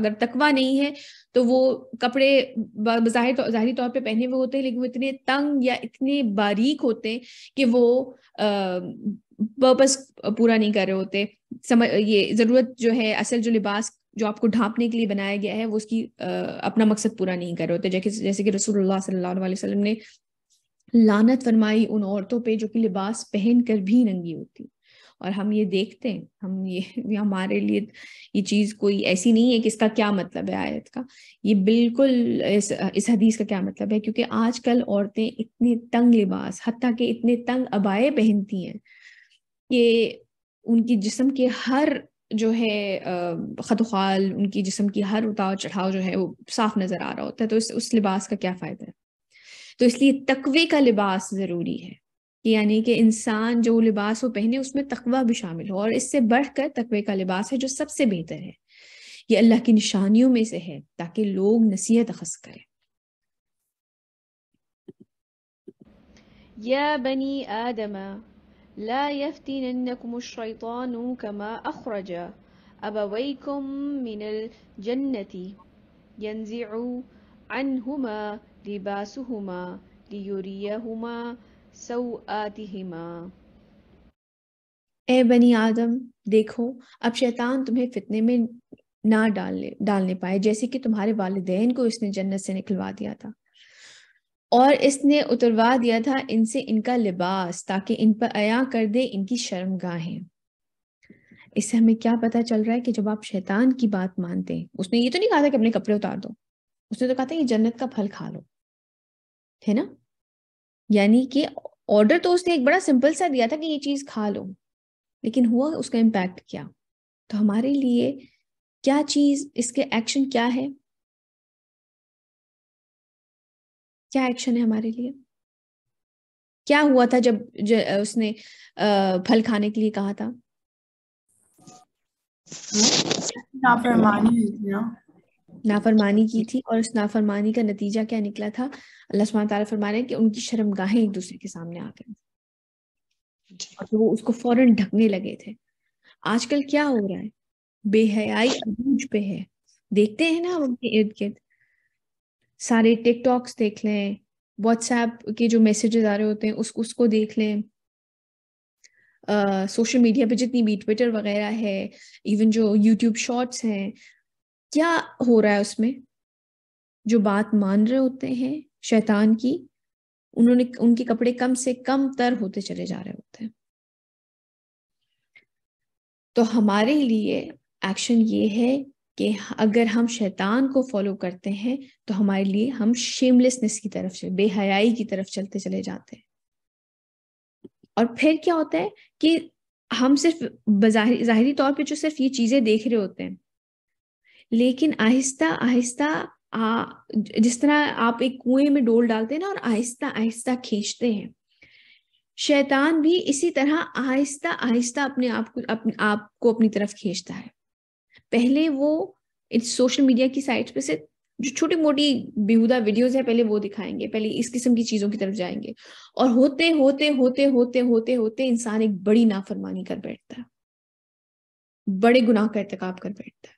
अगर तकवा नहीं है तो वो कपड़े जाहिर तो, तौर पे पहने हुए होते हैं लेकिन वो इतने तंग या इतने बारीक होते हैं कि वो आ, पर्पस पूरा नहीं कर रहे होते समझ ये ज़रूरत जो है असल जो लिबास जो आपको ढांपने के लिए बनाया गया है वो उसकी आ, अपना मकसद पूरा नहीं कर रहे होते जैसे जैसे कि रसूलुल्लाह सल्लल्लाहु अलैहि वसल्लम ने लानत फरमाई उन औरतों पे जो कि लिबास पहन कर भी नंगी होती और हम ये देखते हैं हम ये हमारे लिए ये चीज़ कोई ऐसी नहीं है कि इसका क्या मतलब है आयत का ये बिल्कुल इस इस हदीस का क्या मतलब है क्योंकि आजकल औरतें इतने तंग लिबास हती के इतने तंग अबाए पहनती हैं कि उनकी जिसम के हर जो है खतुखाल उनकी जिसम की हर उतार चढ़ाव जो है वो साफ नज़र आ रहा होता है तो इस उस लिबास का क्या फ़ायदा है तो इसलिए तकवे का लिबास ज़रूरी है कि यानी कि इंसान जो लिबास वो पहने उसमें तकवा भी शामिल हो और इससे बढ़कर तकवे का लिबास है जो सबसे बेहतर है ये अल्लाह की निशानियों में से है ताकि लोग नसीहत अखस करें या बनी आदमा لا يفتننكم الشيطان كما أخرج أبويكم من الجنة ينزع عنهما لباسهما ليريهما سوآتهما ए बनी आदम देखो अब शैतान तुम्हें फितने में ना डालने डालने पाए जैसे कि तुम्हारे वालदेन को इसने जन्नत से निकलवा दिया था और इसने उतरवा दिया था इनसे इनका लिबास ताकि इन पर अया कर दे इनकी शर्म गाहें इससे हमें क्या पता चल रहा है कि जब आप शैतान की बात मानते हैं उसने ये तो नहीं कहा था कि अपने कपड़े उतार दो उसने तो कहा था ये जन्नत का फल खा लो है ना यानी कि ऑर्डर तो उसने एक बड़ा सिंपल सा दिया था कि ये चीज खा लो लेकिन हुआ उसका इम्पैक्ट क्या तो हमारे लिए क्या चीज इसके एक्शन क्या है क्या एक्शन है हमारे लिए क्या हुआ था जब उसने फल खाने के लिए कहा था नाफरमानी हाँ। नाफरमानी की थी और उस नाफरमानी का नतीजा क्या निकला था अल्लाह सुबहान ताला फरमा रहे हैं कि उनकी शर्मगाहें एक दूसरे के सामने आ गई और वो उसको फौरन ढकने लगे थे आजकल क्या हो रहा है बेहयाई अबूझ पे है देखते हैं ना हम अपने इर्द गिर्द सारे टिकटॉक्स देख लें व्हाट्सएप के जो मैसेजेस आ रहे होते हैं उस उसको देख लें सोशल मीडिया पे जितनी भी ट्विटर वगैरह है इवन जो यूट्यूब शॉर्ट्स हैं क्या हो रहा है उसमें जो बात मान रहे होते हैं शैतान की उन्होंने उनके कपड़े कम से कम तर होते चले जा रहे होते हैं तो हमारे लिए एक्शन ये है कि अगर हम शैतान को फॉलो करते हैं तो हमारे लिए हम शेमलेसनेस की तरफ से बेहयाई की तरफ चलते चले जाते हैं और फिर क्या होता है कि हम सिर्फ जाहरी तौर पे जो सिर्फ ये चीजें देख रहे होते हैं लेकिन आहिस्ता आहिस्ता जिस तरह आप एक कुएं में डोल डालते हैं ना और आहिस्ता आहिस्ता खींचते हैं शैतान भी इसी तरह आहिस्ता आहिस्ता अपने आप को अप, आपको अपनी तरफ खींचता है पहले वो इस सोशल मीडिया की साइट पे से जो छोटी मोटी बेहूदा वीडियोस है पहले वो दिखाएंगे पहले इस किस्म की चीजों की तरफ जाएंगे और होते होते होते होते होते होते इंसान एक बड़ी नाफरमानी कर बैठता है बड़े गुनाह का इरतकाब कर बैठता है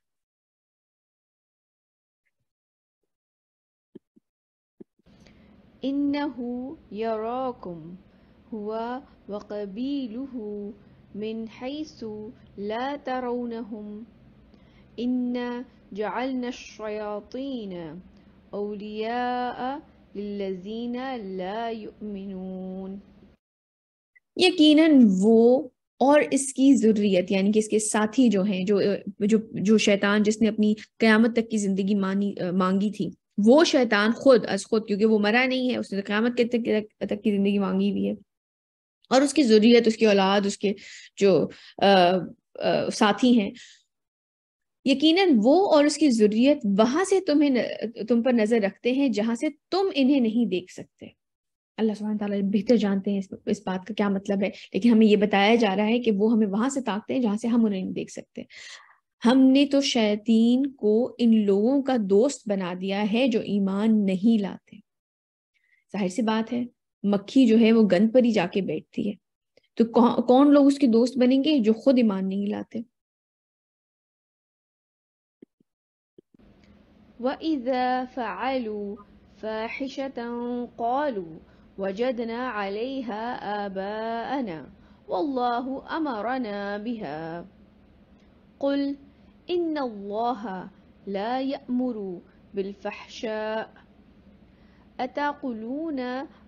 इन्नहु यराकुम हुआ वकबीलुहु मिन हैसु ला तराउनहुम إنا جعلنا الشياطين أولياء للذين لا يؤمنون यकीनन वो और इसकी ज़रूरियत यानी कि इसके साथी जो हैं जो जो जो शैतान जिसने अपनी क़यामत तक की ज़िंदगी मानी मांगी थी वो शैतान खुद अज खुद क्योंकि वो मरा नहीं है उसने तो क्यामत के तक, तक की ज़िंदगी मांगी हुई है और उसकी ज़रूरियत उसकी औलाद उसके जो आ, आ, साथी हैं यकीनन वो और उसकी जरूरत वहां से तुम्हें न, तुम पर नजर रखते हैं जहां से तुम इन्हें नहीं देख सकते अल्लाह सुबह ताला बेहतर जानते हैं इस, इस बात का क्या मतलब है लेकिन हमें ये बताया जा रहा है कि वो हमें वहां से ताकते हैं जहां से हम उन्हें नहीं देख सकते हमने तो शैतीन को इन लोगों का दोस्त बना दिया है जो ईमान नहीं लाते जाहिर सी बात है मक्खी जो है वो गंद पर ही जाके बैठती है तो कौ, कौन लोग उसके दोस्त बनेंगे जो खुद ईमान नहीं लाते وإذا فعلوا فاحشة قالوا وجدنا عليها آباءنا والله أمرنا بها قل إن الله لا يأمر بالفحشاء أتقولون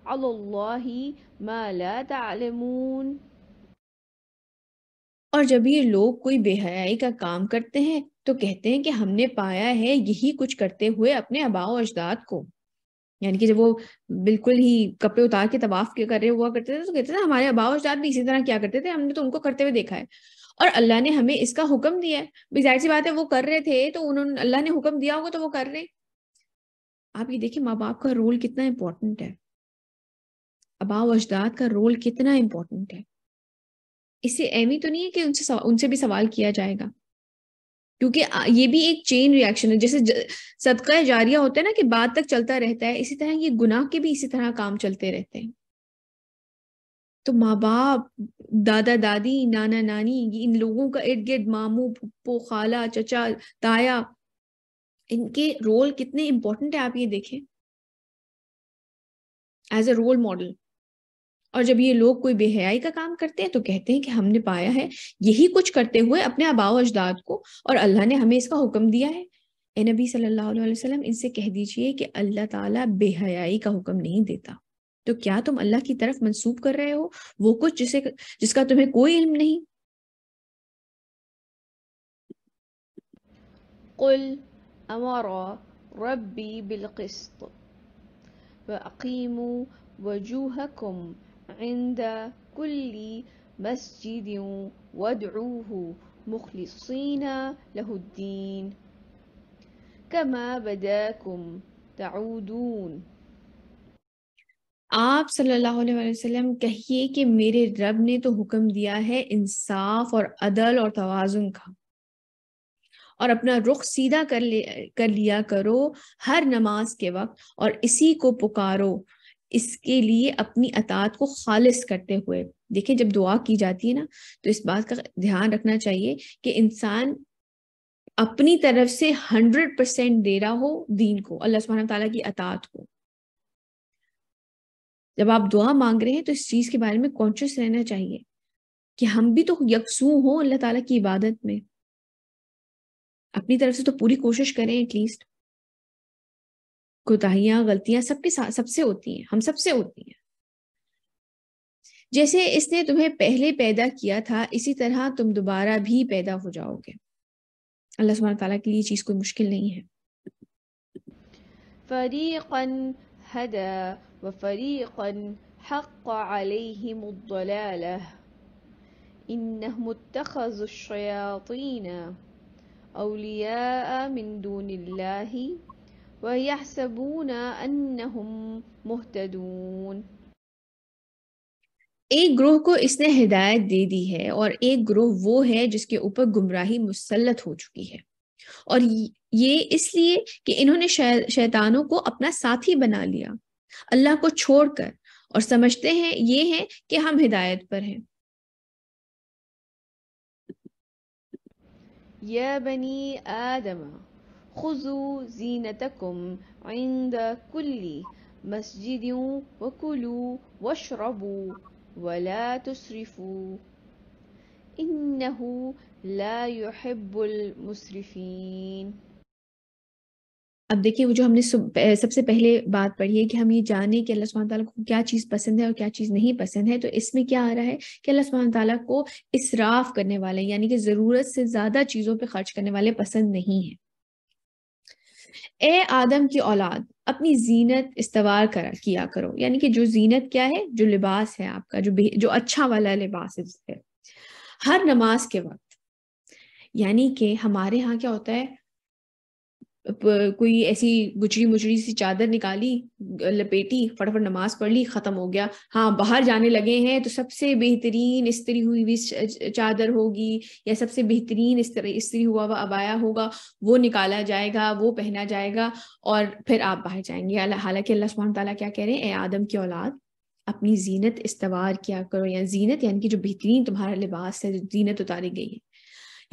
على الله ما لا تعلمون और जब ये लोग कोई बेहयाई का काम करते हैं तो कहते हैं कि हमने पाया है यही कुछ करते हुए अपने अबाओ अजदाद को यानी कि जब वो बिल्कुल ही कपड़े उतार के तवाफ के रहे हुआ करते थे तो कहते थे हमारे अबाओ अजदाद भी इसी तरह क्या करते थे हमने तो उनको करते हुए देखा है और अल्लाह ने हमें इसका हुक्म दिया है जाहिर सी बात है वो कर रहे थे तो उन्होंने अल्लाह ने हुक्म दिया होगा तो वो कर रहे आप ये देखिए माँ बाप का रोल कितना इम्पोर्टेंट है अबाव अजदाद का रोल कितना इम्पोर्टेंट है इससे एमी तो नहीं है कि उनसे उनसे भी सवाल किया जाएगा क्योंकि ये भी एक चेन रिएक्शन है जैसे सदका जारिया होता है ना कि बाद तक चलता रहता है इसी तरह ये गुनाह के भी इसी तरह काम चलते रहते हैं तो माँ बाप दादा दादी नाना नानी इन लोगों का इर्द गिर्द मामू पप्पो खाला चचा ताया इनके रोल कितने इंपॉर्टेंट है आप ये देखें एज अ रोल मॉडल और जब ये लोग कोई बेहयाई का काम करते हैं तो कहते हैं कि हमने पाया है यही कुछ करते हुए अपने आबाओ अजदाद को और अल्लाह ने हमें इसका हुक्म दिया है ए नबी सल्लल्लाहु अलैहि वसल्लम इनसे कह दीजिए कि अल्लाह ताला बेहयाई का हुक्म नहीं देता तो क्या तुम अल्लाह की तरफ मंसूब कर रहे हो वो कुछ जिसे जिसका तुम्हें कोई इल्म नहीं قل أمر ربي بالقسط وأقيموا وجوهكم عند كل مسجد وادعوه مخلصين له الدين كما بداكم تعودون आप सल्लल्लाहु अलैहि वसल्लम कहिए कि मेरे रब ने तो हुक्म दिया है इंसाफ और अदल और तवाजुन का और अपना रुख सीधा कर ले कर लिया करो हर नमाज के वक्त और इसी को पुकारो इसके लिए अपनी अतात को खालिस करते हुए देखें जब दुआ की जाती है ना तो इस बात का ध्यान रखना चाहिए कि इंसान अपनी तरफ से हंड्रेड परसेंट दे रहा हो दीन को अल्लाह सुबहाना तला की अतात को जब आप दुआ मांग रहे हैं तो इस चीज के बारे में कॉन्शियस रहना चाहिए कि हम भी तो यकसू हों अल्लाह ताला की इबादत में अपनी तरफ से तो पूरी कोशिश करें एटलीस्ट कोताहियां गलतियां सबके साथ सबसे होती हैं हम सबसे होती हैं जैसे इसने तुम्हें पहले पैदा किया था इसी तरह तुम दोबारा भी पैदा हो जाओगे अल्लाह सुबह तला के लिए चीज़ कोई मुश्किल नहीं है फरीकन हदा اتخذوا الشياطين من دون الله ويحسبون أنهم مهتدون एक ग्रोह को इसने हिदायत दे दी है और एक ग्रोह वो है जिसके ऊपर गुमराही मुसलत हो चुकी है और ये इसलिए कि इन्होंने शै, शैतानों को अपना साथी बना लिया अल्लाह को छोड़कर और समझते हैं ये है कि हम हिदायत पर हैं या बनी आदमा खुजू जीनतकुम इंद कुल्ली मस्जिद वकुलू वशरबू वला तुसरफू इन्नहू ला युहिब्बुल मुसरफीन अब देखिए वो जो हमने सबसे पहले बात पढ़ी है कि हम ये जाने कि अल्लाह सुबहान ताला को क्या चीज़ पसंद है और क्या चीज़ नहीं पसंद है तो इसमें क्या आ रहा है कि अल्लाह सुबहान ताला को इसराफ करने वाले यानी कि ज़रूरत से ज़्यादा चीज़ों पे खर्च करने वाले पसंद नहीं है ए आदम की औलाद अपनी जीनत इस्तवार कर किया करो यानी कि जो जीनत क्या है जो लिबास है आपका जो जो अच्छा वाला लिबास है हर नमाज के वक्त यानी कि हमारे यहाँ क्या होता है कोई ऐसी गुचड़ी मुचड़ी सी चादर निकाली लपेटी फटाफट नमाज पढ़ ली खत्म हो गया हाँ बाहर जाने लगे हैं तो सबसे बेहतरीन स्त्री हुई हुई चादर होगी या सबसे बेहतरीन स्त्री हुआ हुआ अबाया होगा वो निकाला जाएगा वो पहना जाएगा और फिर आप बाहर जाएंगे हालांकि अल्लाह सुबह तला क्या कह रहे हैं ए आदम की औलाद अपनी जीनत इस्तवार किया करो या जीनत यानी कि जो बेहतरीन तुम्हारा लिबास है जीनत उतारी गई है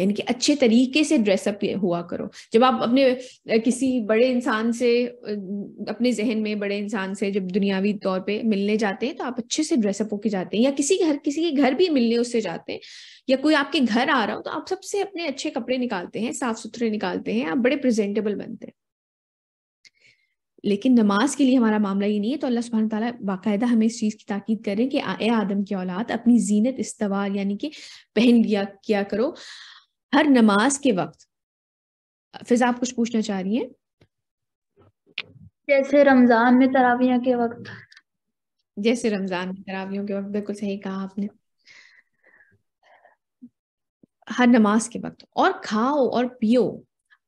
यानी कि अच्छे तरीके से ड्रेसअप हुआ करो जब आप अपने किसी बड़े इंसान से अपने जहन में बड़े इंसान से जब दुनियावी तौर पे मिलने जाते हैं तो आप अच्छे से ड्रेसअप होके जाते हैं या किसी घर किसी के घर भी मिलने उससे जाते हैं या कोई आपके घर आ रहा हो तो आप सबसे अपने अच्छे कपड़े निकालते हैं साफ सुथरे निकालते हैं आप बड़े प्रेजेंटेबल बनते हैं लेकिन नमाज के लिए हमारा मामला ये नहीं है तो अल्लाह सुबहान ताला बाकायदा हमें इस चीज़ की ताकीद करें कि ए आदम की औलाद अपनी जीनत इस्तवार यानी कि पहन लिया किया करो हर नमाज के वक्त फिजा आप कुछ पूछना चाह रही हैं जैसे रमजान में तरावियों के वक्त जैसे रमजान में तरावियों के वक्त बिल्कुल सही कहा आपने हर नमाज के वक्त और खाओ और पियो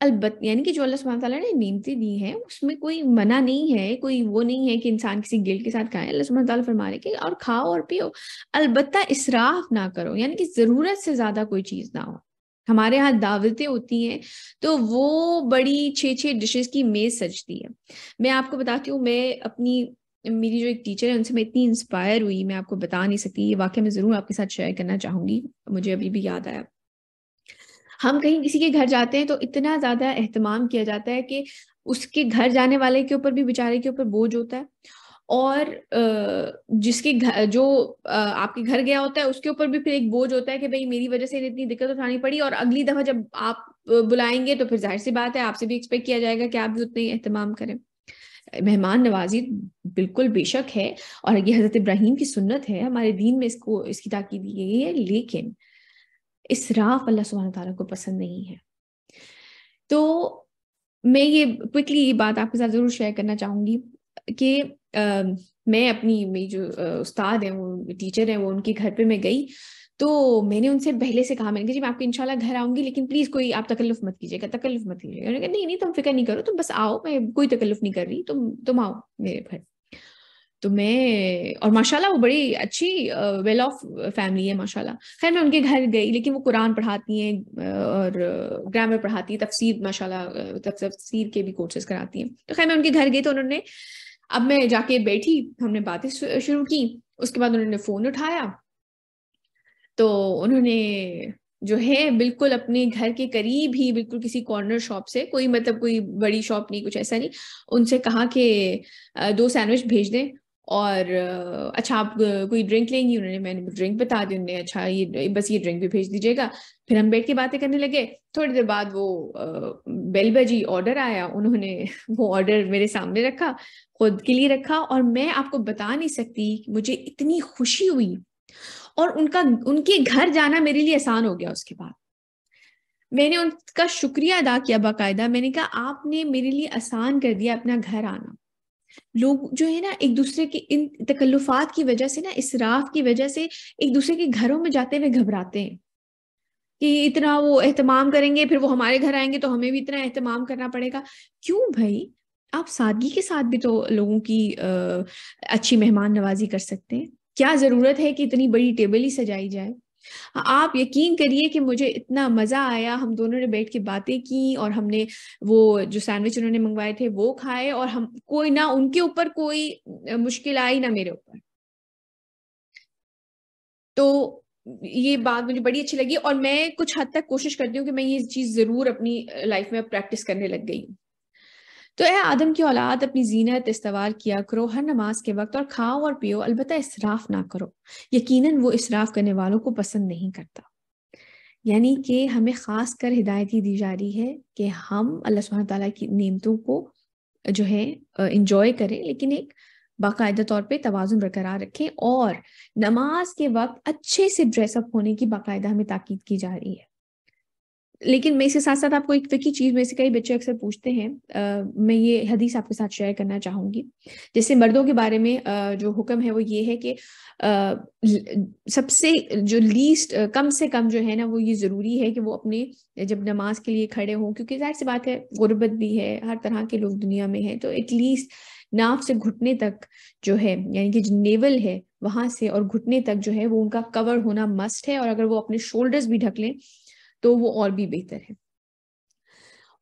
अलबत् यानी कि जो अल्लाह ताला ने नियमतें दी है उसमें कोई मना नहीं है कोई वो नहीं है कि इंसान किसी गिल्ट के साथ खाए अल्लाह सुबह ताला फरमा रहे कि और खाओ और पियो अलबत्ता इसराफ ना करो यानी कि ज़रूरत से ज़्यादा कोई चीज़ ना हो हमारे यहाँ दावतें होती हैं तो वो बड़ी छः छः डिशेस की मेज़ सजती है मैं आपको बताती हूँ मैं अपनी मेरी जो एक टीचर है उनसे मैं इतनी इंस्पायर हुई मैं आपको बता नहीं सकती ये वाक्य मैं ज़रूर आपके साथ शेयर करना चाहूँगी मुझे अभी भी याद आया हम कहीं किसी के घर जाते हैं तो इतना ज़्यादा एहतमाम किया जाता है कि उसके घर जाने वाले के ऊपर भी बेचारे के ऊपर बोझ होता है और जिसके घर जो आपके घर गया होता है उसके ऊपर भी फिर एक बोझ होता है कि भाई मेरी वजह से इतनी दिक्कत उठानी पड़ी और अगली दफा जब आप बुलाएंगे तो फिर जाहिर सी बात है आपसे भी एक्सपेक्ट किया जाएगा कि आप भी उतना ही एहतमाम करें मेहमान नवाजी बिल्कुल बेशक है और ये हजरत इब्राहिम की सुन्नत है हमारे दीन में इसको इसकी ताकीद की गई है लेकिन इसराफ अल्लाह सुबहाना तला को पसंद नहीं है तो मैं ये क्विकली ये बात आपके साथ ज़रूर शेयर करना चाहूँगी कि मैं अपनी मेरी जो उस्ताद हैं वो टीचर हैं वो उनके घर पे मैं गई तो मैंने उनसे पहले से कहा मैंने कहा जी मैं आपके इंशाल्लाह घर आऊंगी लेकिन प्लीज कोई आप तकल्लुफ मत कीजिएगा तकल्लुफ मत कीजिएगा उन्होंने कहा नहीं नहीं तुम फिक्र नहीं करो तुम बस आओ मैं कोई तकल्लुफ नहीं कर रही तुम तुम आओ मेरे घर तो मैं और माशाल्लाह वो बड़ी अच्छी वेल ऑफ फैमिली है माशाल्लाह खैर मैं उनके घर गई लेकिन वो कुरान पढ़ाती हैं और ग्रामर पढ़ाती है तफसीर माशाल्लाह तफसीर के भी कोर्सेज कराती हैं तो खैर मैं उनके घर गई तो उन्होंने अब मैं जाके बैठी हमने बातें शुरू की उसके बाद उन्होंने फोन उठाया तो उन्होंने जो है बिल्कुल अपने घर के करीब ही बिल्कुल किसी कॉर्नर शॉप से कोई मतलब कोई बड़ी शॉप नहीं कुछ ऐसा नहीं उनसे कहा कि दो सैंडविच भेज दें और अच्छा आप कोई ड्रिंक लेंगी उन्होंने मैंने ड्रिंक बता दी उन्होंने अच्छा ये बस ये ड्रिंक भी भेज दीजिएगा फिर हम बैठ के बातें करने लगे थोड़ी देर बाद वो बेल बजी ऑर्डर आया उन्होंने वो ऑर्डर मेरे सामने रखा खुद के लिए रखा और मैं आपको बता नहीं सकती मुझे इतनी खुशी हुई और उनका उनके घर जाना मेरे लिए आसान हो गया उसके बाद मैंने उनका शुक्रिया अदा किया बाकायदा मैंने कहा आपने मेरे लिए आसान कर दिया अपना घर आना लोग जो है ना एक दूसरे के इन तकल्लुफात की वजह से ना इसराफ की वजह से एक दूसरे के घरों में जाते हुए घबराते हैं कि इतना वो एहतमाम करेंगे फिर वो हमारे घर आएंगे तो हमें भी इतना एहतमाम करना पड़ेगा क्यों भाई आप सादगी के साथ भी तो लोगों की आ, अच्छी मेहमान नवाजी कर सकते हैं क्या ज़रूरत है कि इतनी बड़ी टेबल ही सजाई जाए हाँ, आप यकीन करिए कि मुझे इतना मज़ा आया हम दोनों ने बैठ के बातें की और हमने वो जो सैंडविच उन्होंने मंगवाए थे वो खाए और हम कोई ना उनके ऊपर कोई मुश्किल आई ना मेरे ऊपर तो ये बात मुझे बड़ी अच्छी लगी और मैं कुछ हद तक कोशिश करती हूँ कि मैं ये चीज़ ज़रूर अपनी लाइफ में प्रैक्टिस करने लग गई हूँ तो ए आदम की औलाद अपनी जीनत इस्तेवाल किया करो हर नमाज के वक्त और खाओ और पियो अलबत् इसराफ ना करो यकीनन वो इसराफ करने वालों को पसंद नहीं करता यानी कि हमें ख़ास कर हिदायत ही दी जा रही है कि हम अल्लाह सुबह ताली की नियमतों को जो है इंजॉय करें लेकिन एक बाकायदा तौर पे तोज़ुन बरकरार रखें और नमाज के वक्त अच्छे से ड्रेसअप होने की बाकायदा हमें ताकीद की जा रही है लेकिन मैं इसके साथ साथ आपको एक फिकी चीज़ में से कई बच्चे अक्सर पूछते हैं आ, मैं ये हदीस आपके साथ शेयर करना चाहूँगी जैसे मर्दों के बारे में आ, जो हुक्म है वो ये है कि आ, सबसे जो लीस्ट कम से कम जो है ना वो ये ज़रूरी है कि वो अपने जब नमाज के लिए खड़े हों क्योंकि जाहिर सी बात है गुर्बत भी है हर तरह के लोग दुनिया में है तो एटलीस्ट नाव से घुटने तक जो है यानी कि जो नेवल है वहां से और घुटने तक जो है वो उनका कवर होना मस्ट है और अगर वो अपने शोल्डर्स भी ढक लें तो वो और भी बेहतर है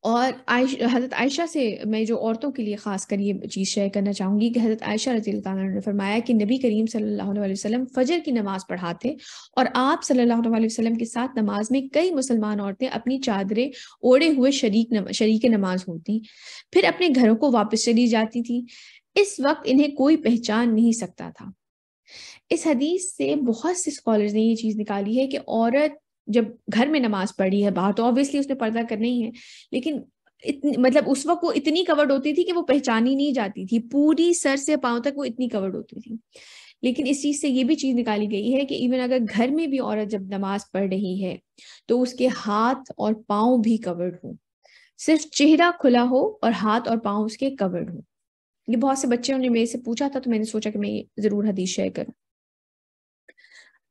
और आयश हज़रत आयशा से मैं जो औरतों के लिए ख़ास कर ये चीज़ शेयर करना चाहूँगी कि हज़रत आयशा रजील ने फरमाया कि नबी करीम सल्लल्लाहु अलैहि वसल्लम फ़जर की नमाज़ पढ़ाते और आप सल्लल्लाहु अलैहि वसल्लम के साथ नमाज में कई मुसलमान औरतें अपनी चादरें ओढ़े हुए शरीक नम, शरीक नमाज होती फिर अपने घरों को वापस चली जाती थी इस वक्त इन्हें कोई पहचान नहीं सकता था इस हदीस से बहुत से स्कॉलर्स ने ये चीज़ निकाली है कि औरत जब घर में नमाज पढ़ी है बाहर तो ऑब्वियसली उसने पर्दा करना ही है लेकिन इतनी मतलब उस वक्त वो इतनी कवर्ड होती थी कि वो पहचानी नहीं जाती थी पूरी सर से पाँव तक वो इतनी कवर्ड होती थी लेकिन इस चीज से ये भी चीज निकाली गई है कि इवन अगर घर में भी औरत जब नमाज पढ़ रही है तो उसके हाथ और पाँव भी कवर्ड हो सिर्फ चेहरा खुला हो और हाथ और पाँव उसके कवर्ड हो ये बहुत से बच्चों ने मेरे से पूछा था तो मैंने सोचा कि मैं जरूर हदीस शेयर करूं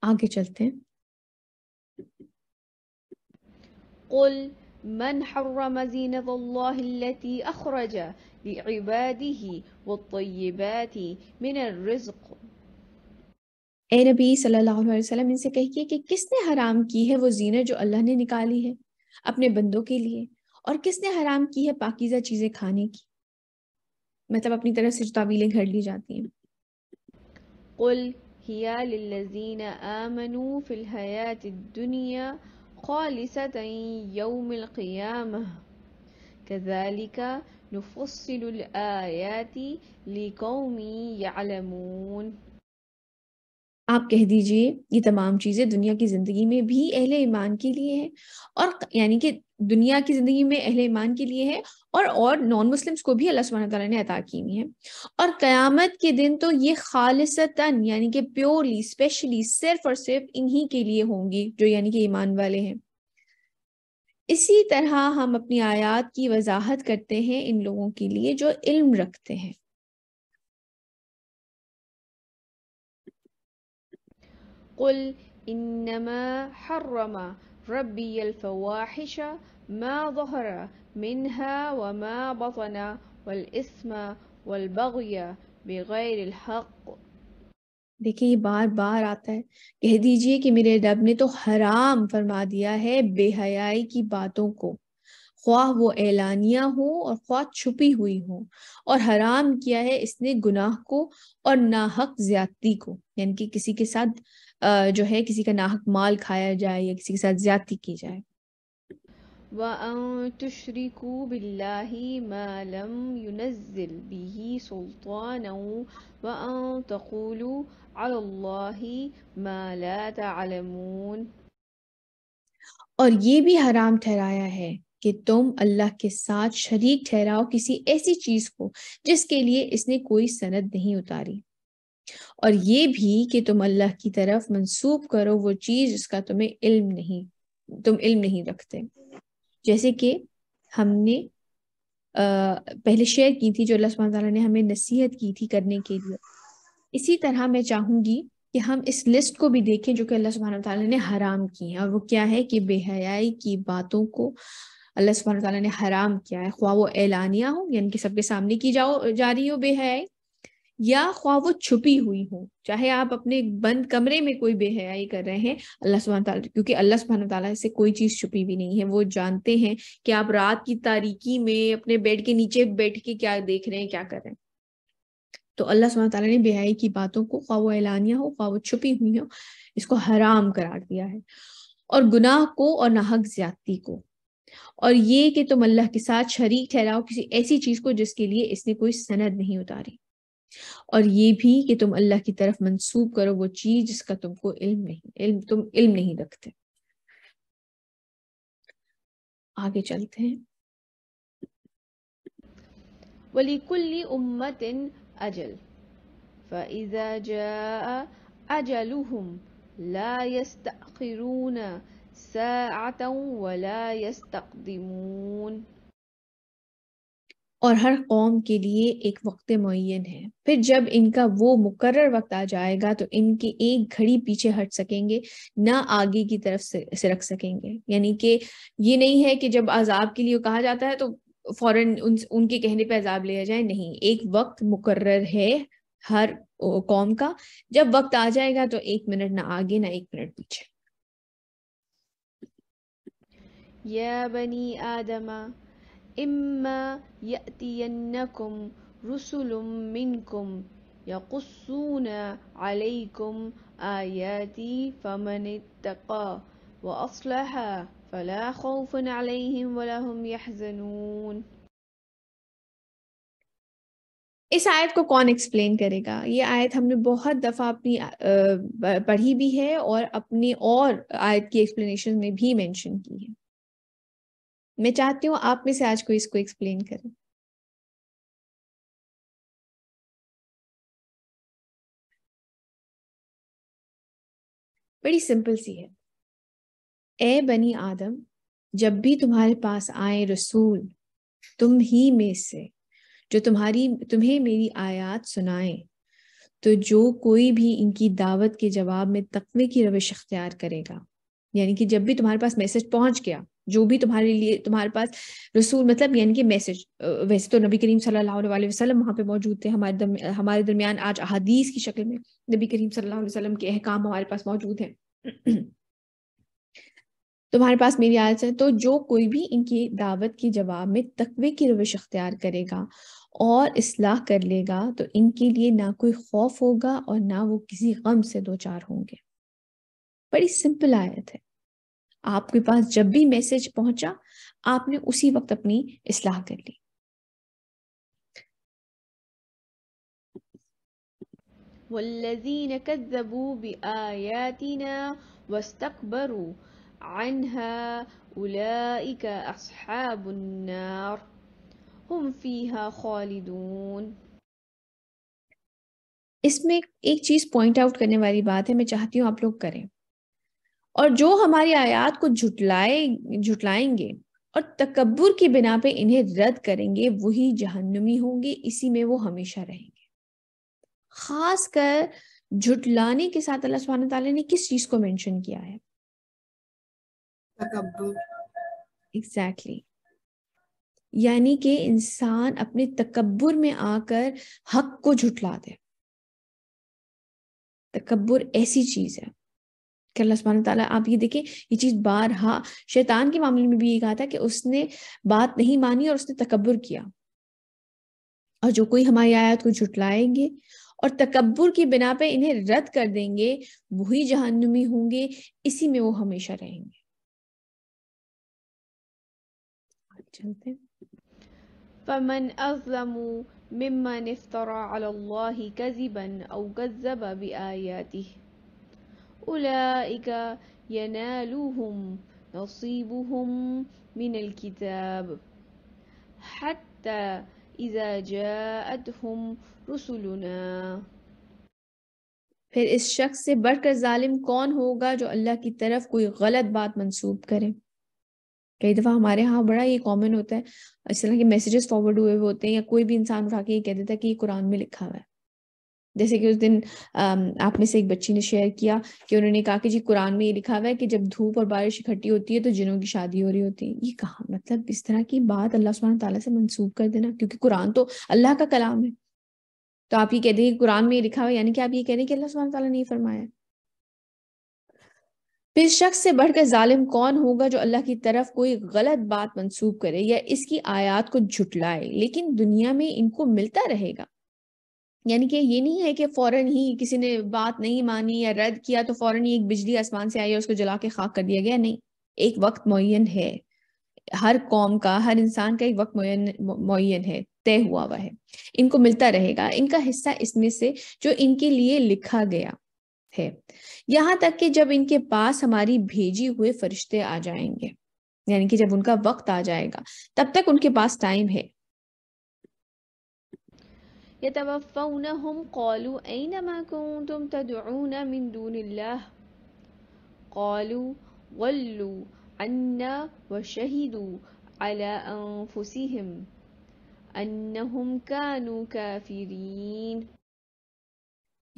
आगे चलते हैं قل من حرم زينة الله التي أخرج لعباده والطيبات من الرزق ए नबी सल्लल्लाहु अलैहि वसल्लम इनसे कहिए कि किसने हराम की है वो जीनत जो अल्लाह ने निकाली है अपने बंदों के लिए और किसने हराम की है पाकिजा चीज़ें खाने की मतलब अपनी तरफ से जो तावीलें घड़ ली जाती हैं قل هي للذين آمنوا في الحياة الدنيا خالصة يوم القيامة كذلك نفصل الآيات لقوم يعلمون आप कह दीजिए ये तमाम चीज़ें दुनिया की ज़िंदगी में भी अहल ईमान के लिए है और यानी कि दुनिया की ज़िंदगी में अहल ईमान के लिए है और और नॉन मुस्लिम्स को भी अल्लाह सुबह ने अदा की हुई है और क़यामत के दिन तो ये खालिसतन यानी कि प्योरली स्पेशली सिर्फ और सिर्फ इन्हीं के लिए होंगी जो यानी कि ईमान वाले हैं इसी तरह हम अपनी आयात की वजाहत करते हैं इन लोगों के लिए जो इल्म रखते हैं قل إنما حرم ربي الفواحش ما ظهر منها وما بطن والإثم والبغي بغير الحق देखिए ये बार बार आता है कह दीजिए कि मेरे रब ने तो हराम फरमा दिया है बेहयाई की बातों को ख्वाह वो ऐलानिया हो और ख्वाह छुपी हुई हो और हराम किया है इसने गुनाह को और नाहक ज्यादती को यानी कि किसी के साथ जो है किसी का नाहक माल खाया जाए या किसी के साथ ज्यादा की जाए और ये भी हराम ठहराया है कि तुम अल्लाह के साथ शरीक ठहराओ किसी ऐसी चीज को जिसके लिए इसने कोई सनद नहीं उतारी और ये भी कि तुम अल्लाह की तरफ मंसूब करो वो चीज़ जिसका तुम्हें इल्म नहीं तुम इल्म नहीं रखते जैसे कि हमने आ, पहले शेयर की थी जो अल्लाह सुबह ताला ने हमें नसीहत की थी करने के लिए इसी तरह मैं चाहूंगी कि हम इस लिस्ट को भी देखें जो कि अल्लाह सुबहाना ताला ने हराम की है और वो क्या है कि बेहयाई की बातों को अल्लाह सुबहाना ताला ने हराम किया है ख्वा वो ऐलानिया हो यानी कि सबके सामने की जाओ जा रही हो बेहयाई या ख्वा वो छुपी हुई हो चाहे आप अपने बंद कमरे में कोई बेहयाई कर रहे हैं अल्लाह सुबह क्योंकि अल्लाह सुबहान तला से कोई चीज छुपी भी नहीं है वो जानते हैं कि आप रात की तारीकी में अपने बेड के नीचे बैठ के क्या देख रहे हैं क्या कर रहे हैं तो अल्लाह सुबह तला ने बेहयाई की बातों को ख्वा एलानिया हो ख्वा वो छुपी हुई हो इसको हराम करार दिया है और गुनाह को और नाहक ज्यादती को और ये कि तुम अल्लाह के साथ शरीक ठहराओ किसी ऐसी चीज को जिसके लिए इसने कोई सनद नहीं उतारी और ये भी कि तुम अल्लाह की तरफ मंसूब करो वो चीज जिसका तुमको इल्म नहीं इल्म तुम इल्म नहीं रखते आगे चलते हैं वलीकुल्ली उम्मतिन अजल فإذا جاء أجلهم لا يستأخرون ساعة और हर कौम के लिए एक वक्त मुन है फिर जब इनका वो मुकर वक्त आ जाएगा तो इनके एक घड़ी पीछे हट सकेंगे ना आगे की तरफ से, रख सकेंगे यानी कि ये नहीं है कि जब अजाब के लिए कहा जाता है तो फौरन उन, उनके कहने पर अजाब लिया जाए नहीं एक वक्त मुकर्र है हर कौम का जब वक्त आ जाएगा तो एक मिनट ना आगे ना एक मिनट पीछे या बनी आदमा إما يأتينكم رسل منكم يقصون عليكم آياتي فمن اتقى وأصلح فلا خوف عليهم ولا هم يحزنون इस आयत को कौन एक्सप्लेन करेगा ये आयत हमने बहुत दफ़ा अपनी पढ़ी भी है और अपनी और आयत की एक्सप्लेनेशन में भी मेंशन की है मैं चाहती हूँ आप में से आज कोई इसको एक्सप्लेन करे बड़ी सिंपल सी है ए बनी आदम जब भी तुम्हारे पास आए रसूल तुम ही में से जो तुम्हारी तुम्हें मेरी आयात सुनाए तो जो कोई भी इनकी दावत के जवाब में तकवे की रविश अख्तियार करेगा यानी कि जब भी तुम्हारे पास मैसेज पहुंच गया जो भी तुम्हारे लिए तुम्हारे पास रसूल मतलब यानी कि मैसेज वैसे तो नबी करीम सल्लल्लाहु अलैहि वसल्लम वहाँ पे मौजूद थे हमारे दम, हमारे दरमियान आज अहादीस की शक्ल में नबी करीम सल्लल्लाहु अलैहि वसल्लम के अहकाम हमारे पास मौजूद हैं [clears throat] तुम्हारे पास मेरी आयत है तो जो कोई भी इनकी दावत के जवाब में तकवे की रविश अख्तियार करेगा और इसलाह कर लेगा तो इनके लिए ना कोई खौफ होगा और ना वो किसी गम से दो चार होंगे बड़ी सिंपल आयत है आपके पास जब भी मैसेज पहुंचा आपने उसी वक्त अपनी इसलाह कर ली والذين كذبوا بآياتنا واستكبروا عنها أولئك أصحاب النار هم فيها خالدون इसमें एक चीज पॉइंट आउट करने वाली बात है मैं चाहती हूँ आप लोग करें और जो हमारी आयात को झुटलाए झुटलाएंगे और तकबर की बिना पे इन्हें रद्द करेंगे वही जहन्नमी होंगे इसी में वो हमेशा रहेंगे खास कर झुटलाने के साथ अल्लाह सुबहान तआला ने किस चीज को मेंशन किया है तकबर एग्जैक्टली exactly. यानी कि इंसान अपने तकबर में आकर हक को झुटला दे तकबर ऐसी चीज है कि अल्लाह सुबहान तला आप ये देखें ये चीज़ बार हा शैतान के मामले में भी ये कहा था कि उसने बात नहीं मानी और उसने तकबर किया और जो कोई हमारी आयत को झुटलाएंगे और तकबर की बिना पे इन्हें रद्द कर देंगे वही जहनुमी होंगे इसी में वो हमेशा रहेंगे चलते फमन अजलमू मिमन इफ्तरा अल्लाह कज़िबन औ कज़्ज़ब बिआयातिही أولئك ينالهم نصيبهم من الكتاب حتى إذا جاءتهم رسلنا फिर इस शख्स से बढ़कर जालिम कौन होगा जो अल्लाह की तरफ कोई गलत बात मंसूब करे कई दफ़ा हमारे यहाँ बड़ा ये कॉमन होता है इस तरह के मैसेजेस फॉरवर्ड हुए होते हैं या कोई भी इंसान उठा के ये कह देता है कि ये कुरान में लिखा हुआ है जैसे कि उस दिन आप में से एक बच्ची ने शेयर किया कि उन्होंने कहा कि जी कुरान में ये लिखा हुआ है कि जब धूप और बारिश इकट्ठी होती है तो जिनों की शादी हो रही होती है ये कहा मतलब इस तरह की बात अल्लाह सुबहान तला से मनसूब कर देना क्योंकि कुरान तो अल्लाह का कलाम है तो आप ये कहते हैं कि कुरान में ये लिखा हुआ यानी कि आप ये कह रहे हैं कि अल्लाह सुबहान तला ने फरमाया फिर शख्स से बढ़कर जालिम कौन होगा जो अल्लाह की तरफ कोई गलत बात मंसूब करे या इसकी आयात को झुटलाए लेकिन दुनिया में इनको मिलता रहेगा यानी कि ये नहीं है कि फौरन ही किसी ने बात नहीं मानी या रद्द किया तो फौरन ही एक बिजली आसमान से आई है उसको जला के खाक कर दिया गया नहीं एक वक्त मुन है हर कौम का हर इंसान का एक वक्त मुन मुन है तय हुआ हुआ है इनको मिलता रहेगा इनका हिस्सा इसमें से जो इनके लिए लिखा गया है यहाँ तक कि जब इनके पास हमारी भेजी हुए फरिश्ते आ जाएंगे यानी कि जब उनका वक्त आ जाएगा तब तक उनके पास टाइम है يتوفونهم قالوا أين ما كنتم تدعون من دون الله قالوا ولوا عنا وشهدوا على أنفسهم أنهم كانوا كافرين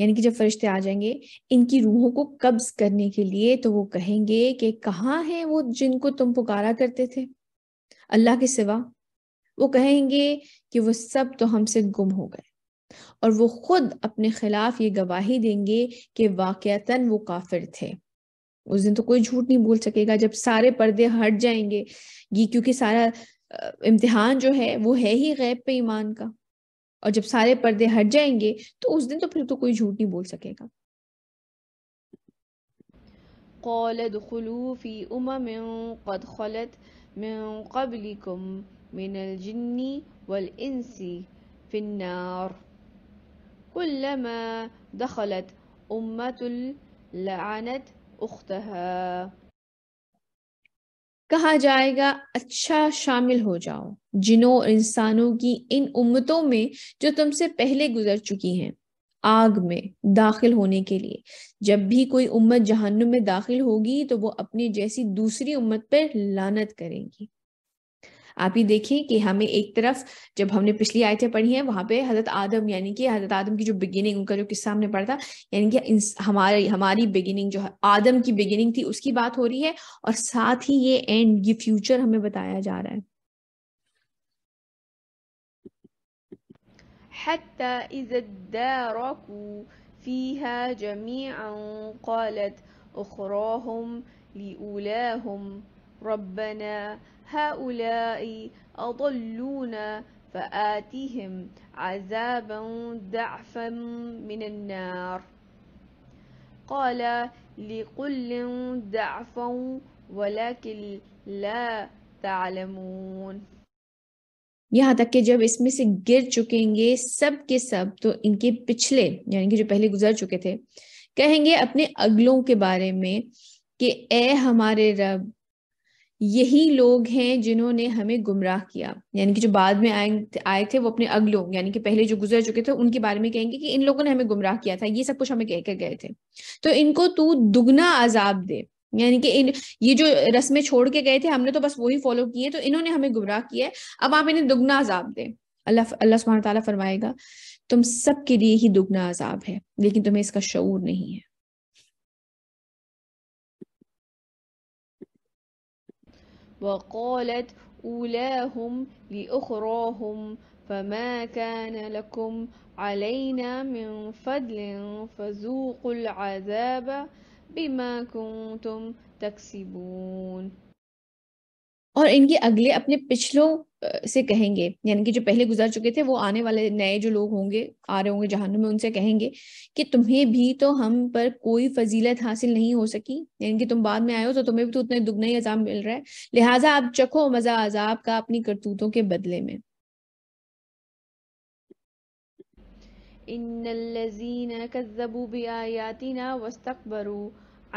यानी कि जब फरिश्ते आ जाएंगे इनकी रूहों को कब्ज करने के लिए तो वो कहेंगे कि कहाँ हैं वो जिनको तुम पुकारा करते थे अल्लाह के सिवा वो कहेंगे कि वो सब तो हमसे गुम हो गए और वो खुद अपने खिलाफ ये गवाही देंगे कि वाकयातन वो काफिर थे उस दिन तो कोई झूठ नहीं बोल सकेगा जब सारे पर्दे हट जाएंगे ये क्योंकि सारा इम्तिहान जो है वो है ही गैब पे ईमान का और जब सारे पर्दे हट जाएंगे तो उस दिन तो फिर तो कोई झूठ नहीं बोल सकेगा قال ادخلوا في قد خلت من قبلكم من الجن في النار كلما دخلت أمة لعنت أختها कहा जाएगा अच्छा शामिल हो जाओ जिनों इंसानों की इन उम्मतों में जो तुमसे पहले गुजर चुकी हैं आग में दाखिल होने के लिए जब भी कोई उम्मत जहन्नुम में दाखिल होगी तो वो अपनी जैसी दूसरी उम्मत पर लानत करेंगी आप ही देखिए कि हमें एक तरफ जब हमने पिछली आयतें पढ़ी हैं वहां पे हजरत आदम यानी कि हजरत आदम की जो बिगिनिंग उनका जो किस्सा हमने पढ़ा था यानी कि हमारे हमारी बिगिनिंग जो आदम की बिगिनिंग थी उसकी बात हो रही है और साथ ही ये एंड ये फ्यूचर हमें बताया जा रहा है حتى إذا اداركوا فيها جميعا قالت أخراهم لأولاهم ربنا هؤلاء أضلونا فآتهم عذابا ضعفا من النار قال لكل ضعف ولكن لا تعلمون یہاں تک کہ جب اس میں سے گر چکیں گے سب کے سب تو ان کے پچھلے یعنی کہ جو پہلے گزر چکے تھے کہیں گے اپنے اگلوں کے بارے میں کہ اے ہمارے رب यही लोग हैं जिन्होंने हमें गुमराह किया यानी कि जो बाद में आए आए थे वो अपने अगलों यानी कि पहले जो गुजर चुके थे उनके बारे में कहेंगे कि इन लोगों ने हमें गुमराह किया था ये सब कुछ हमें कहकर गए थे तो इनको तू दुगना आजाब दे यानी कि इन ये जो रस्में छोड़ के गए थे हमने तो बस वही फॉलो किए तो इन्होंने हमें गुमराह किया है अब आप इन्हें दुगना आजाब दे अल्लाह अल्लाह सुबह ताला फरमाएगा तुम सबके लिए ही दुगना आजाब है लेकिन तुम्हें इसका शऊर नहीं है وقالت أولاهم لأخراهم فما كان لكم علينا من فضل فذوقوا العذاب بما كنتم تكسبون ان کے اگلے اپنے پچھلوں से कहेंगे यानी कि जो पहले गुजर चुके थे वो आने वाले नए जो लोग होंगे आ रहे होंगे जहन्नुम में उनसे कहेंगे कि तुम्हें भी तो हम पर कोई फजीलत हासिल नहीं हो सकी यानी कि तुम बाद में आए हो तो तुम्हें भी तो उतना दुगना ही अजाब मिल रहा है लिहाजा आप चखो मजा अजाब का अपनी करतूतों के बदले में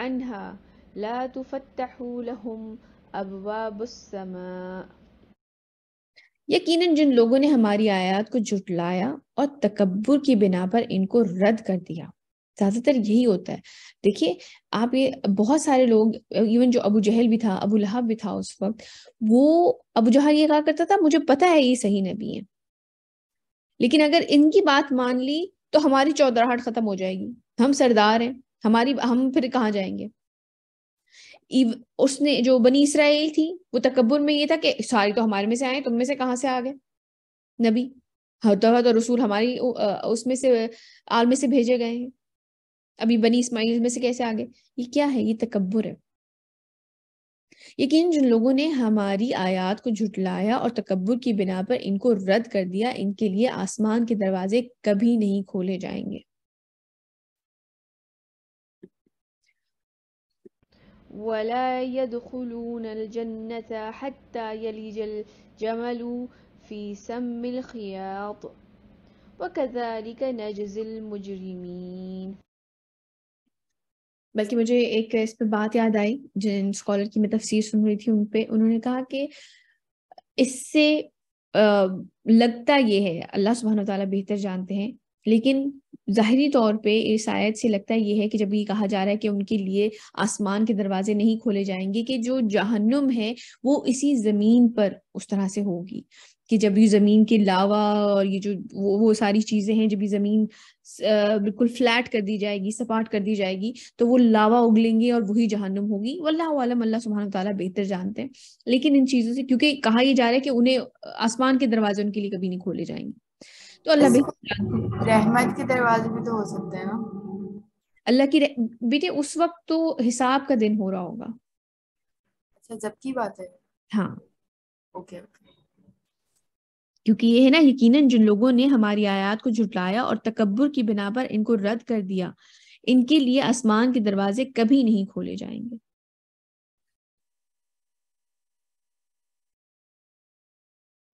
अनहा ला लहुम यकीनन जिन लोगों ने हमारी आयात को जुटलाया और तकबर की बिना पर इनको रद्द कर दिया ज्यादातर यही होता है देखिए आप ये बहुत सारे लोग इवन जो अबू जहल भी था अबू लहाब भी था उस वक्त वो अबू जहल ये कहा करता था मुझे पता है ये सही नबी है लेकिन अगर इनकी बात मान ली तो हमारी चौधराहट खत्म हो जाएगी हम सरदार हैं हमारी हम फिर कहाँ जाएंगे उसने जो बनी इसराइल थी वो तकबर में ये था कि सारी तो हमारे में से आए तुम में से कहाँ से आ गए नबी हदहत और रसूल हमारी उसमें से आलमे से भेजे गए हैं अभी बनी इसमाइल में से कैसे आ गए ये क्या है ये तकबर है यकीन जिन लोगों ने हमारी आयात को झुटलाया और तकबर की बिना पर इनको रद्द कर दिया इनके लिए आसमान के दरवाजे कभी नहीं खोले जाएंगे ولا يدخلون الجنة حتى يلج الجمل في سم الخياط वकजालिक नजजिल मुजरिमीन बल्कि मुझे एक इस पे बात याद आई जिन स्कॉलर की मैं तफसीर सुन रही थी उन पे उन्होंने कहा कि इससे लगता ये है अल्लाह सुबहान ताला बेहतर जानते हैं लेकिन ज़ाहरी तौर पे इस आयत से लगता है ये है कि जब ये कहा जा रहा है कि उनके लिए आसमान के दरवाजे नहीं खोले जाएंगे कि जो जहन्नुम है वो इसी ज़मीन पर उस तरह से होगी कि जब ये ज़मीन के लावा और ये जो वो वो सारी चीज़ें हैं जब ये ज़मीन बिल्कुल फ्लैट कर दी जाएगी सपाट कर दी जाएगी तो वो लावा उगलेंगे और वही जहन्नुम होगी वल्लाह आलम अल्लाह सुबहान तला बेहतर जानते हैं लेकिन इन चीज़ों से क्योंकि कहा यह जा रहा है कि उन्हें आसमान के दरवाजे उनके लिए कभी नहीं खोले जाएंगे तो अल्लाह बेहतर रहमत के दरवाजे भी तो हो सकते हैं ना अल्लाह की बेटे उस वक्त तो हिसाब का दिन हो रहा होगा अच्छा जब की बात है हाँ ओके ओके क्योंकि ये है ना यकीनन जिन लोगों ने हमारी आयात को झुटलाया और तकबर की बिना पर इनको रद्द कर दिया इनके लिए आसमान के दरवाजे कभी नहीं खोले जाएंगे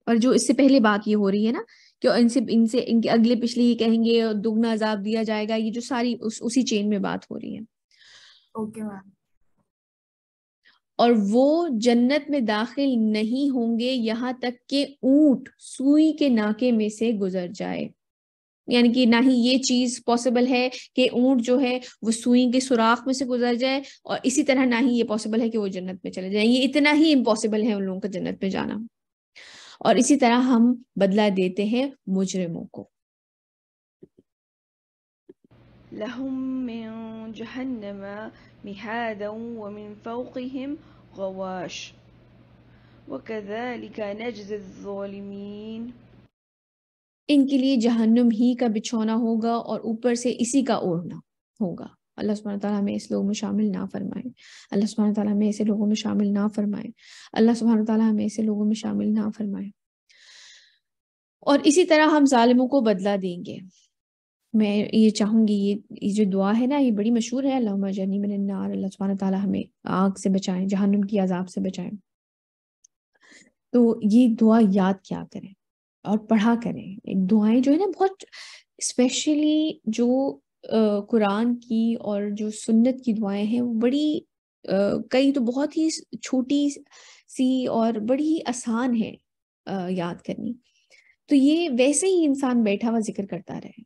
और जो इससे पहले बात ये हो रही है ना क्यों इनसे इनसे इनके अगले पिछले ये कहेंगे दुगना अजाब दिया जाएगा ये जो सारी उस, उसी चेन में बात हो रही है ओके okay, और वो जन्नत में दाखिल नहीं होंगे यहाँ तक के ऊंट सुई के नाके में से गुजर जाए यानी कि ना ही ये चीज पॉसिबल है कि ऊंट जो है वो सुई के सुराख में से गुजर जाए और इसी तरह ना ही ये पॉसिबल है कि वो जन्नत में चले जाए ये इतना ही इम्पॉसिबल है उन लोगों का जन्नत में जाना और इसी तरह हम बदला देते हैं मुजरिमों को لهم من جهنم مهادا ومن فوقهم غواش وكذلك نجزي الظالمين इनके लिए जहन्नुम ही का बिछौना होगा और ऊपर से इसी का ओढ़ना होगा अल्लाह सुबह ताला हमें इस लोगों में शामिल ना फरमाए अल्लाह सुबह ताला हमें ऐसे लोगों में शामिल ना फरमाए अल्लाह सुबह ताला हमें ऐसे लोगों में शामिल ना फरमाए और इसी तरह हम ालिमों को बदला देंगे मैं ये चाहूंगी ये ये जो दुआ है ना ये बड़ी मशहूर है अल्लाह जनी मन नार अल्लाह सुबह तला हमें आग से बचाएं जहन्नुम की अजाब से बचाएं तो ये दुआ याद क्या करें और पढ़ा करें दुआएं जो है ना बहुत स्पेशली जो कुरान की और जो सुन्नत की दुआएं हैं वो बड़ी कई तो बहुत ही छोटी सी और बड़ी ही आसान है याद करनी तो ये वैसे ही इंसान बैठा हुआ जिक्र करता रहे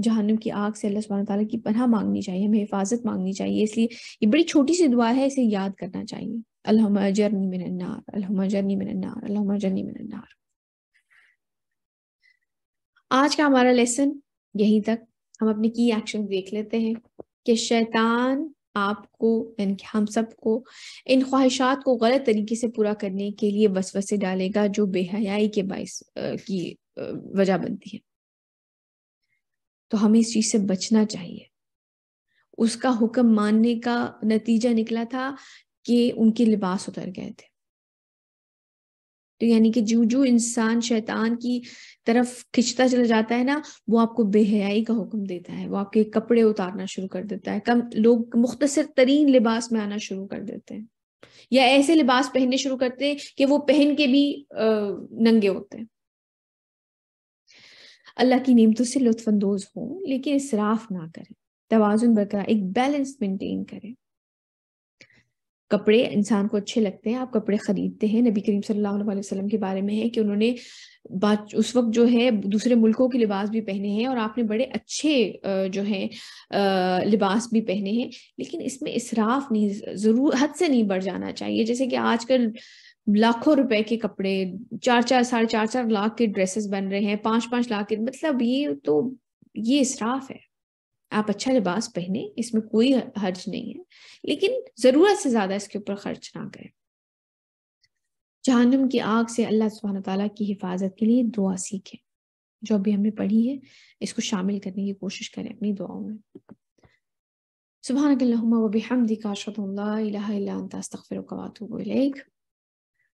जहनम की आग से अल्लाह सुबहान तला की पनाह मांगनी चाहिए हमें हिफाजत मांगनी चाहिए इसलिए ये बड़ी छोटी सी दुआ है इसे याद करना चाहिए अल्लाह अजरनी मिनन्नार अल्लाह अजरनी मिनन्नार अल्लाह अजरनी मिनन्नार आज का हमारा लेसन यहीं तक हम अपने की एक्शन देख लेते हैं कि शैतान आपको हम सबको इन ख्वाहिशात को गलत तरीके से पूरा करने के लिए बस वसे डालेगा जो बेहयाई के बायस की वजह बनती है तो हमें इस चीज से बचना चाहिए उसका हुक्म मानने का नतीजा निकला था कि उनके लिबास उतर गए थे तो यानी कि जो जो इंसान शैतान की तरफ खिंचता चला जाता है ना वो आपको बेहयाई का हुक्म देता है वो आपके कपड़े उतारना शुरू कर देता है कम लोग मुख्तर तरीन लिबास में आना शुरू कर देते हैं या ऐसे लिबास पहनने शुरू करते हैं कि वो पहन के भी आ, नंगे होते हैं अल्लाह की नियमतों से लुत्फानंदोज हो लेकिन इसराफ ना करें तोज़ुन बरकरार एक बैलेंस मेंटेन करें कपड़े इंसान को अच्छे लगते हैं आप कपड़े खरीदते हैं नबी करीम सल्लल्लाहु अलैहि वसल्लम के बारे में है कि उन्होंने बात उस वक्त जो है दूसरे मुल्कों के लिबास भी पहने हैं और आपने बड़े अच्छे जो है लिबास भी पहने हैं लेकिन इसमें इसराफ नहीं ज़रूर हद से नहीं बढ़ जाना चाहिए जैसे कि आजकल लाखों रुपए के कपड़े चार चार साढ़े चार चार लाख के ड्रेसेस बन रहे हैं पाँच पाँच लाख के मतलब ये तो ये इसराफ है आप अच्छा लिबास पहने इसमें कोई हर्ज नहीं है लेकिन ज़रूरत से ज़्यादा इसके ऊपर खर्च ना करें जहनम की आग से अल्लाह सुबहान तला की हिफाजत के लिए दुआ सीखें जो अभी हमने पढ़ी है इसको शामिल करने की कोशिश करें अपनी दुआओं में सुबह वबी हमदी का